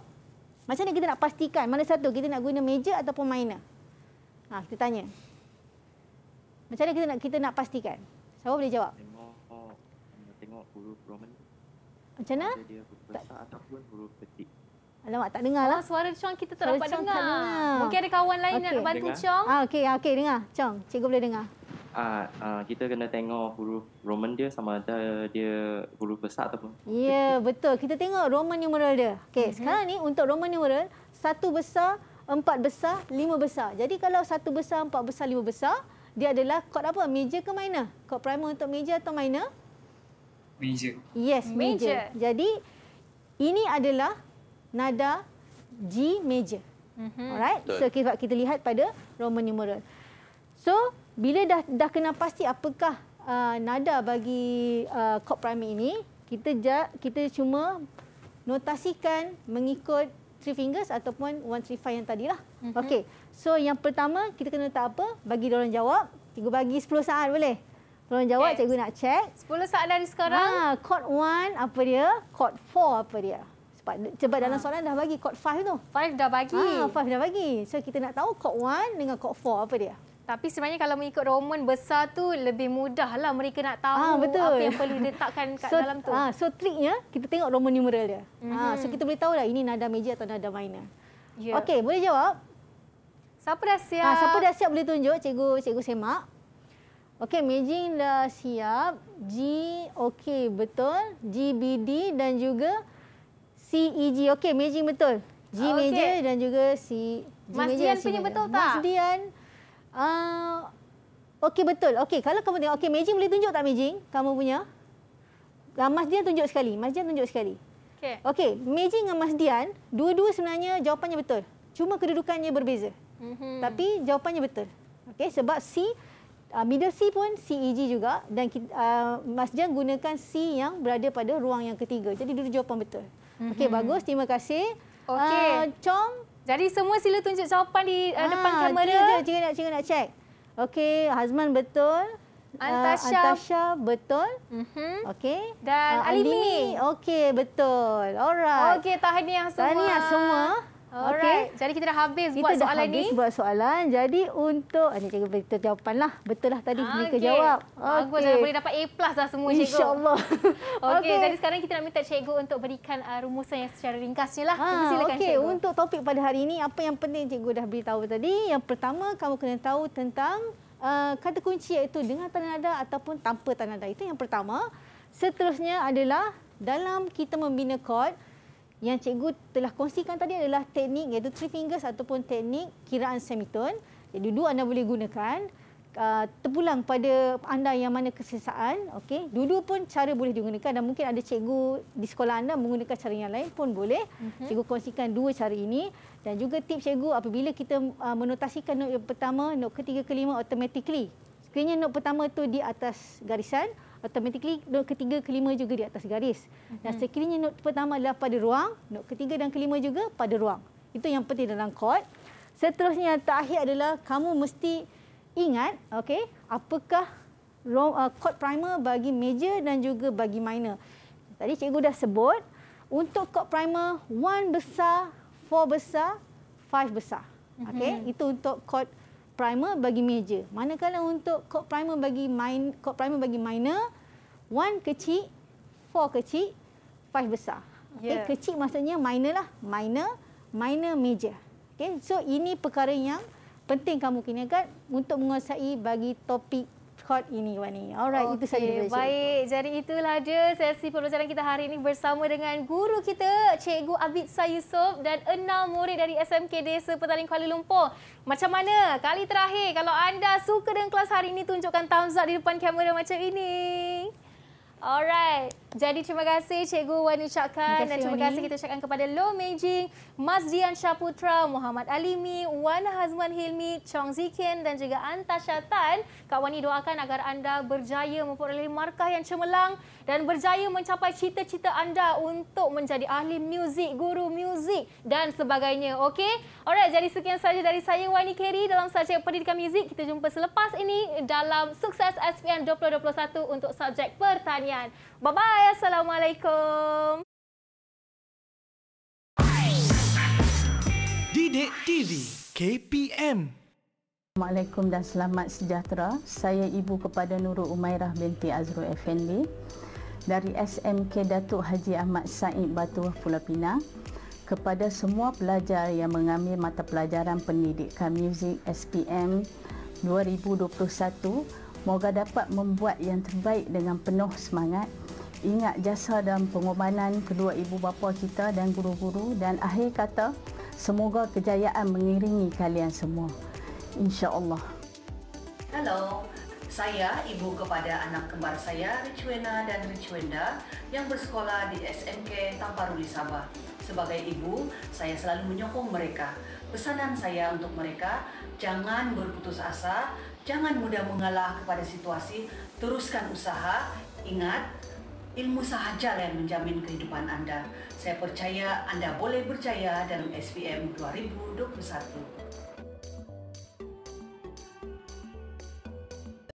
Macam mana kita nak pastikan mana satu kita nak guna major ataupun minor? Ha, kita tanya. Macam mana kita nak kita nak pastikan? Siapa boleh jawab? Tengok, tengok, tengok, tengok, macam mana? Tak ataupun huruf petik. Alamak tak dengar lah. Suara Chong kita tak dapat dengar. dengar. Mungkin ada kawan lain okay. nak bantu dengar. Chong. Ah, okey, okey dengar. Chong, cikgu boleh dengar. Ah, ah, kita kena tengok huruf Roman dia sama ada dia huruf besar ataupun. Ya, yeah, betul. Kita tengok Roman numeral dia. Okey, mm-hmm. sekarang ni untuk Roman numeral, satu besar, empat besar, lima besar. Jadi kalau satu besar, empat besar, lima besar, dia adalah chord apa? Major ke minor? Chord primer untuk major atau minor? major. Yes, major. major. Jadi ini adalah nada G major. Mm-hmm. Alright. Betul. So kita lihat pada Roman numeral. So bila dah dah kena pasti apakah uh, nada bagi uh, chord primary ini, kita ja, kita cuma notasikan mengikut three fingers ataupun one three five yang tadilah. Mm-hmm. Okey. So yang pertama kita kena tahu apa? Bagi dia orang jawab. Tiga bagi 10 saat boleh? Tolong jawab, okay. cikgu nak check. 10 dari sekarang. Ha, ah, chord 1 apa dia? Chord 4 apa dia? Cepat sebab ha. dalam soalan dah bagi chord 5 tu. 5 dah bagi. Ha, ah, 5 dah bagi. So kita nak tahu chord 1 dengan chord 4 apa dia? Tapi sebenarnya kalau mengikut Roman besar tu lebih mudahlah mereka nak tahu ha, apa yang perlu diletakkan kat so, dalam tu. Ha, so triknya kita tengok Roman numeral dia. Mm -hmm. ha, so kita boleh tahu dah ini nada major atau nada minor. Yeah. Okey, boleh jawab? Siapa dah siap? Ha, siapa dah siap boleh tunjuk cikgu, cikgu semak. Okey, Meijing dah siap. G, okey, betul. GBD dan juga CEG. Okey, Meijing betul. G ah, okay. major dan juga C. G Mas major, Dian punya betul tak? Mas Dian. Uh, okey, betul. Okey, kalau kamu tengok. Okey, Meijing boleh tunjuk tak Meijing? Kamu punya? Ah, Mas Dian tunjuk sekali. Mas Dian tunjuk sekali. Okey, okay, Meijing dengan Mas Dian, dua-dua sebenarnya jawapannya betul. Cuma kedudukannya berbeza. Mm -hmm. Tapi jawapannya betul. Okey, sebab C uh, middle C pun CEG juga dan uh, Mas Jan gunakan C yang berada pada ruang yang ketiga. Jadi dulu jawapan betul. Mm-hmm. Okey mhm. bagus terima kasih. Okey. Uh, Chong. Jadi semua sila tunjuk jawapan di uh, ha, depan kamera. Ah, cik, cikgu nak cikgu nak check. Okey, Hazman betul. Antasha, uh, Antasha betul. Mm-hmm. Okey. Dan uh, Alimi. Alimi. Okey, betul. Alright. Okey, tahniah semua. Tahniah semua. Okey, jadi kita dah habis kita buat soalan ni. Kita dah habis buat soalan. Jadi untuk ah, cikgu beri jawapan lah. Betul lah tadi ah, mereka okay. jawab. Bagus, lah, okay. boleh dapat A plus lah semua cikgu. InsyaAllah. Okey, okay. jadi sekarang kita nak minta cikgu untuk berikan uh, rumusan yang secara ringkasnya lah. Ah, Silakan okay. cikgu. Untuk topik pada hari ini, apa yang penting cikgu dah beritahu tadi. Yang pertama, kamu kena tahu tentang uh, kata kunci iaitu dengan tanda nada ataupun tanpa tanda nada. Itu yang pertama. Seterusnya adalah dalam kita membina kod, yang cikgu telah kongsikan tadi adalah teknik iaitu three fingers ataupun teknik kiraan semitone. Jadi dua anda boleh gunakan. Uh, terpulang pada anda yang mana kesesaan. Okay. Dulu pun cara boleh digunakan dan mungkin ada cikgu di sekolah anda menggunakan cara yang lain pun boleh. Uh-huh. Cikgu kongsikan dua cara ini. Dan juga tips cikgu apabila kita uh, menotasikan note yang pertama, note ketiga, kelima automatically. Sekiranya note pertama tu di atas garisan, automatically note ketiga kelima juga di atas garis. Dan mhm. sekiranya note pertama adalah pada ruang, note ketiga dan kelima juga pada ruang. Itu yang penting dalam kod. Seterusnya yang terakhir adalah kamu mesti ingat okay, apakah uh, kod primer bagi major dan juga bagi minor. Tadi cikgu dah sebut, untuk kod primer, one besar, four besar, five besar. Okay? Mm -hmm. Itu untuk chord primer bagi major. Manakala untuk coat primer bagi main coat primer bagi minor, one kecil, four kecil, five besar. Okay, yeah. kecil maksudnya minor lah, minor, minor major. Okay, so ini perkara yang penting kamu kena kan untuk menguasai bagi topik record ini Wani. Alright, okay, itu saja. Baik, jadi itulah dia sesi pembelajaran kita hari ini bersama dengan guru kita, Cikgu Abid Sayusof dan enam murid dari SMK Desa Petaling Kuala Lumpur. Macam mana? Kali terakhir, kalau anda suka dengan kelas hari ini, tunjukkan thumbs up di depan kamera macam ini. Alright. Jadi terima kasih Cikgu Wan ucapkan dan terima kasih kita ucapkan kepada Lo Meijing, Masdian Syaputra, Muhammad Alimi, Wan Hazman Hilmi, Chong Zikin dan juga Anta Syatan. Kak Wani doakan agar anda berjaya memperoleh markah yang cemerlang dan berjaya mencapai cita-cita anda untuk menjadi ahli muzik, guru muzik dan sebagainya. Okey? Alright, jadi sekian saja dari saya Wani Keri dalam subjek pendidikan muzik. Kita jumpa selepas ini dalam Sukses SPM 2021 untuk subjek pertanian. Bye-bye! Bye. Assalamualaikum. Didik TV KPM. Assalamualaikum dan selamat sejahtera. Saya ibu kepada Nurul Umairah binti Azrul Effendi dari SMK Datuk Haji Ahmad Said Batu Pulau Pinang kepada semua pelajar yang mengambil mata pelajaran pendidikan muzik SPM 2021 moga dapat membuat yang terbaik dengan penuh semangat ingat jasa dan pengorbanan kedua ibu bapa kita dan guru-guru dan akhir kata semoga kejayaan mengiringi kalian semua. insya Allah. Hello, saya ibu kepada anak kembar saya Richwena dan Richwenda yang bersekolah di SMK Tamparuli Sabah. Sebagai ibu, saya selalu menyokong mereka. Pesanan saya untuk mereka, jangan berputus asa, jangan mudah mengalah kepada situasi, teruskan usaha, ingat ilmu sahaja lah yang menjamin kehidupan anda. Saya percaya anda boleh percaya dalam SPM 2021.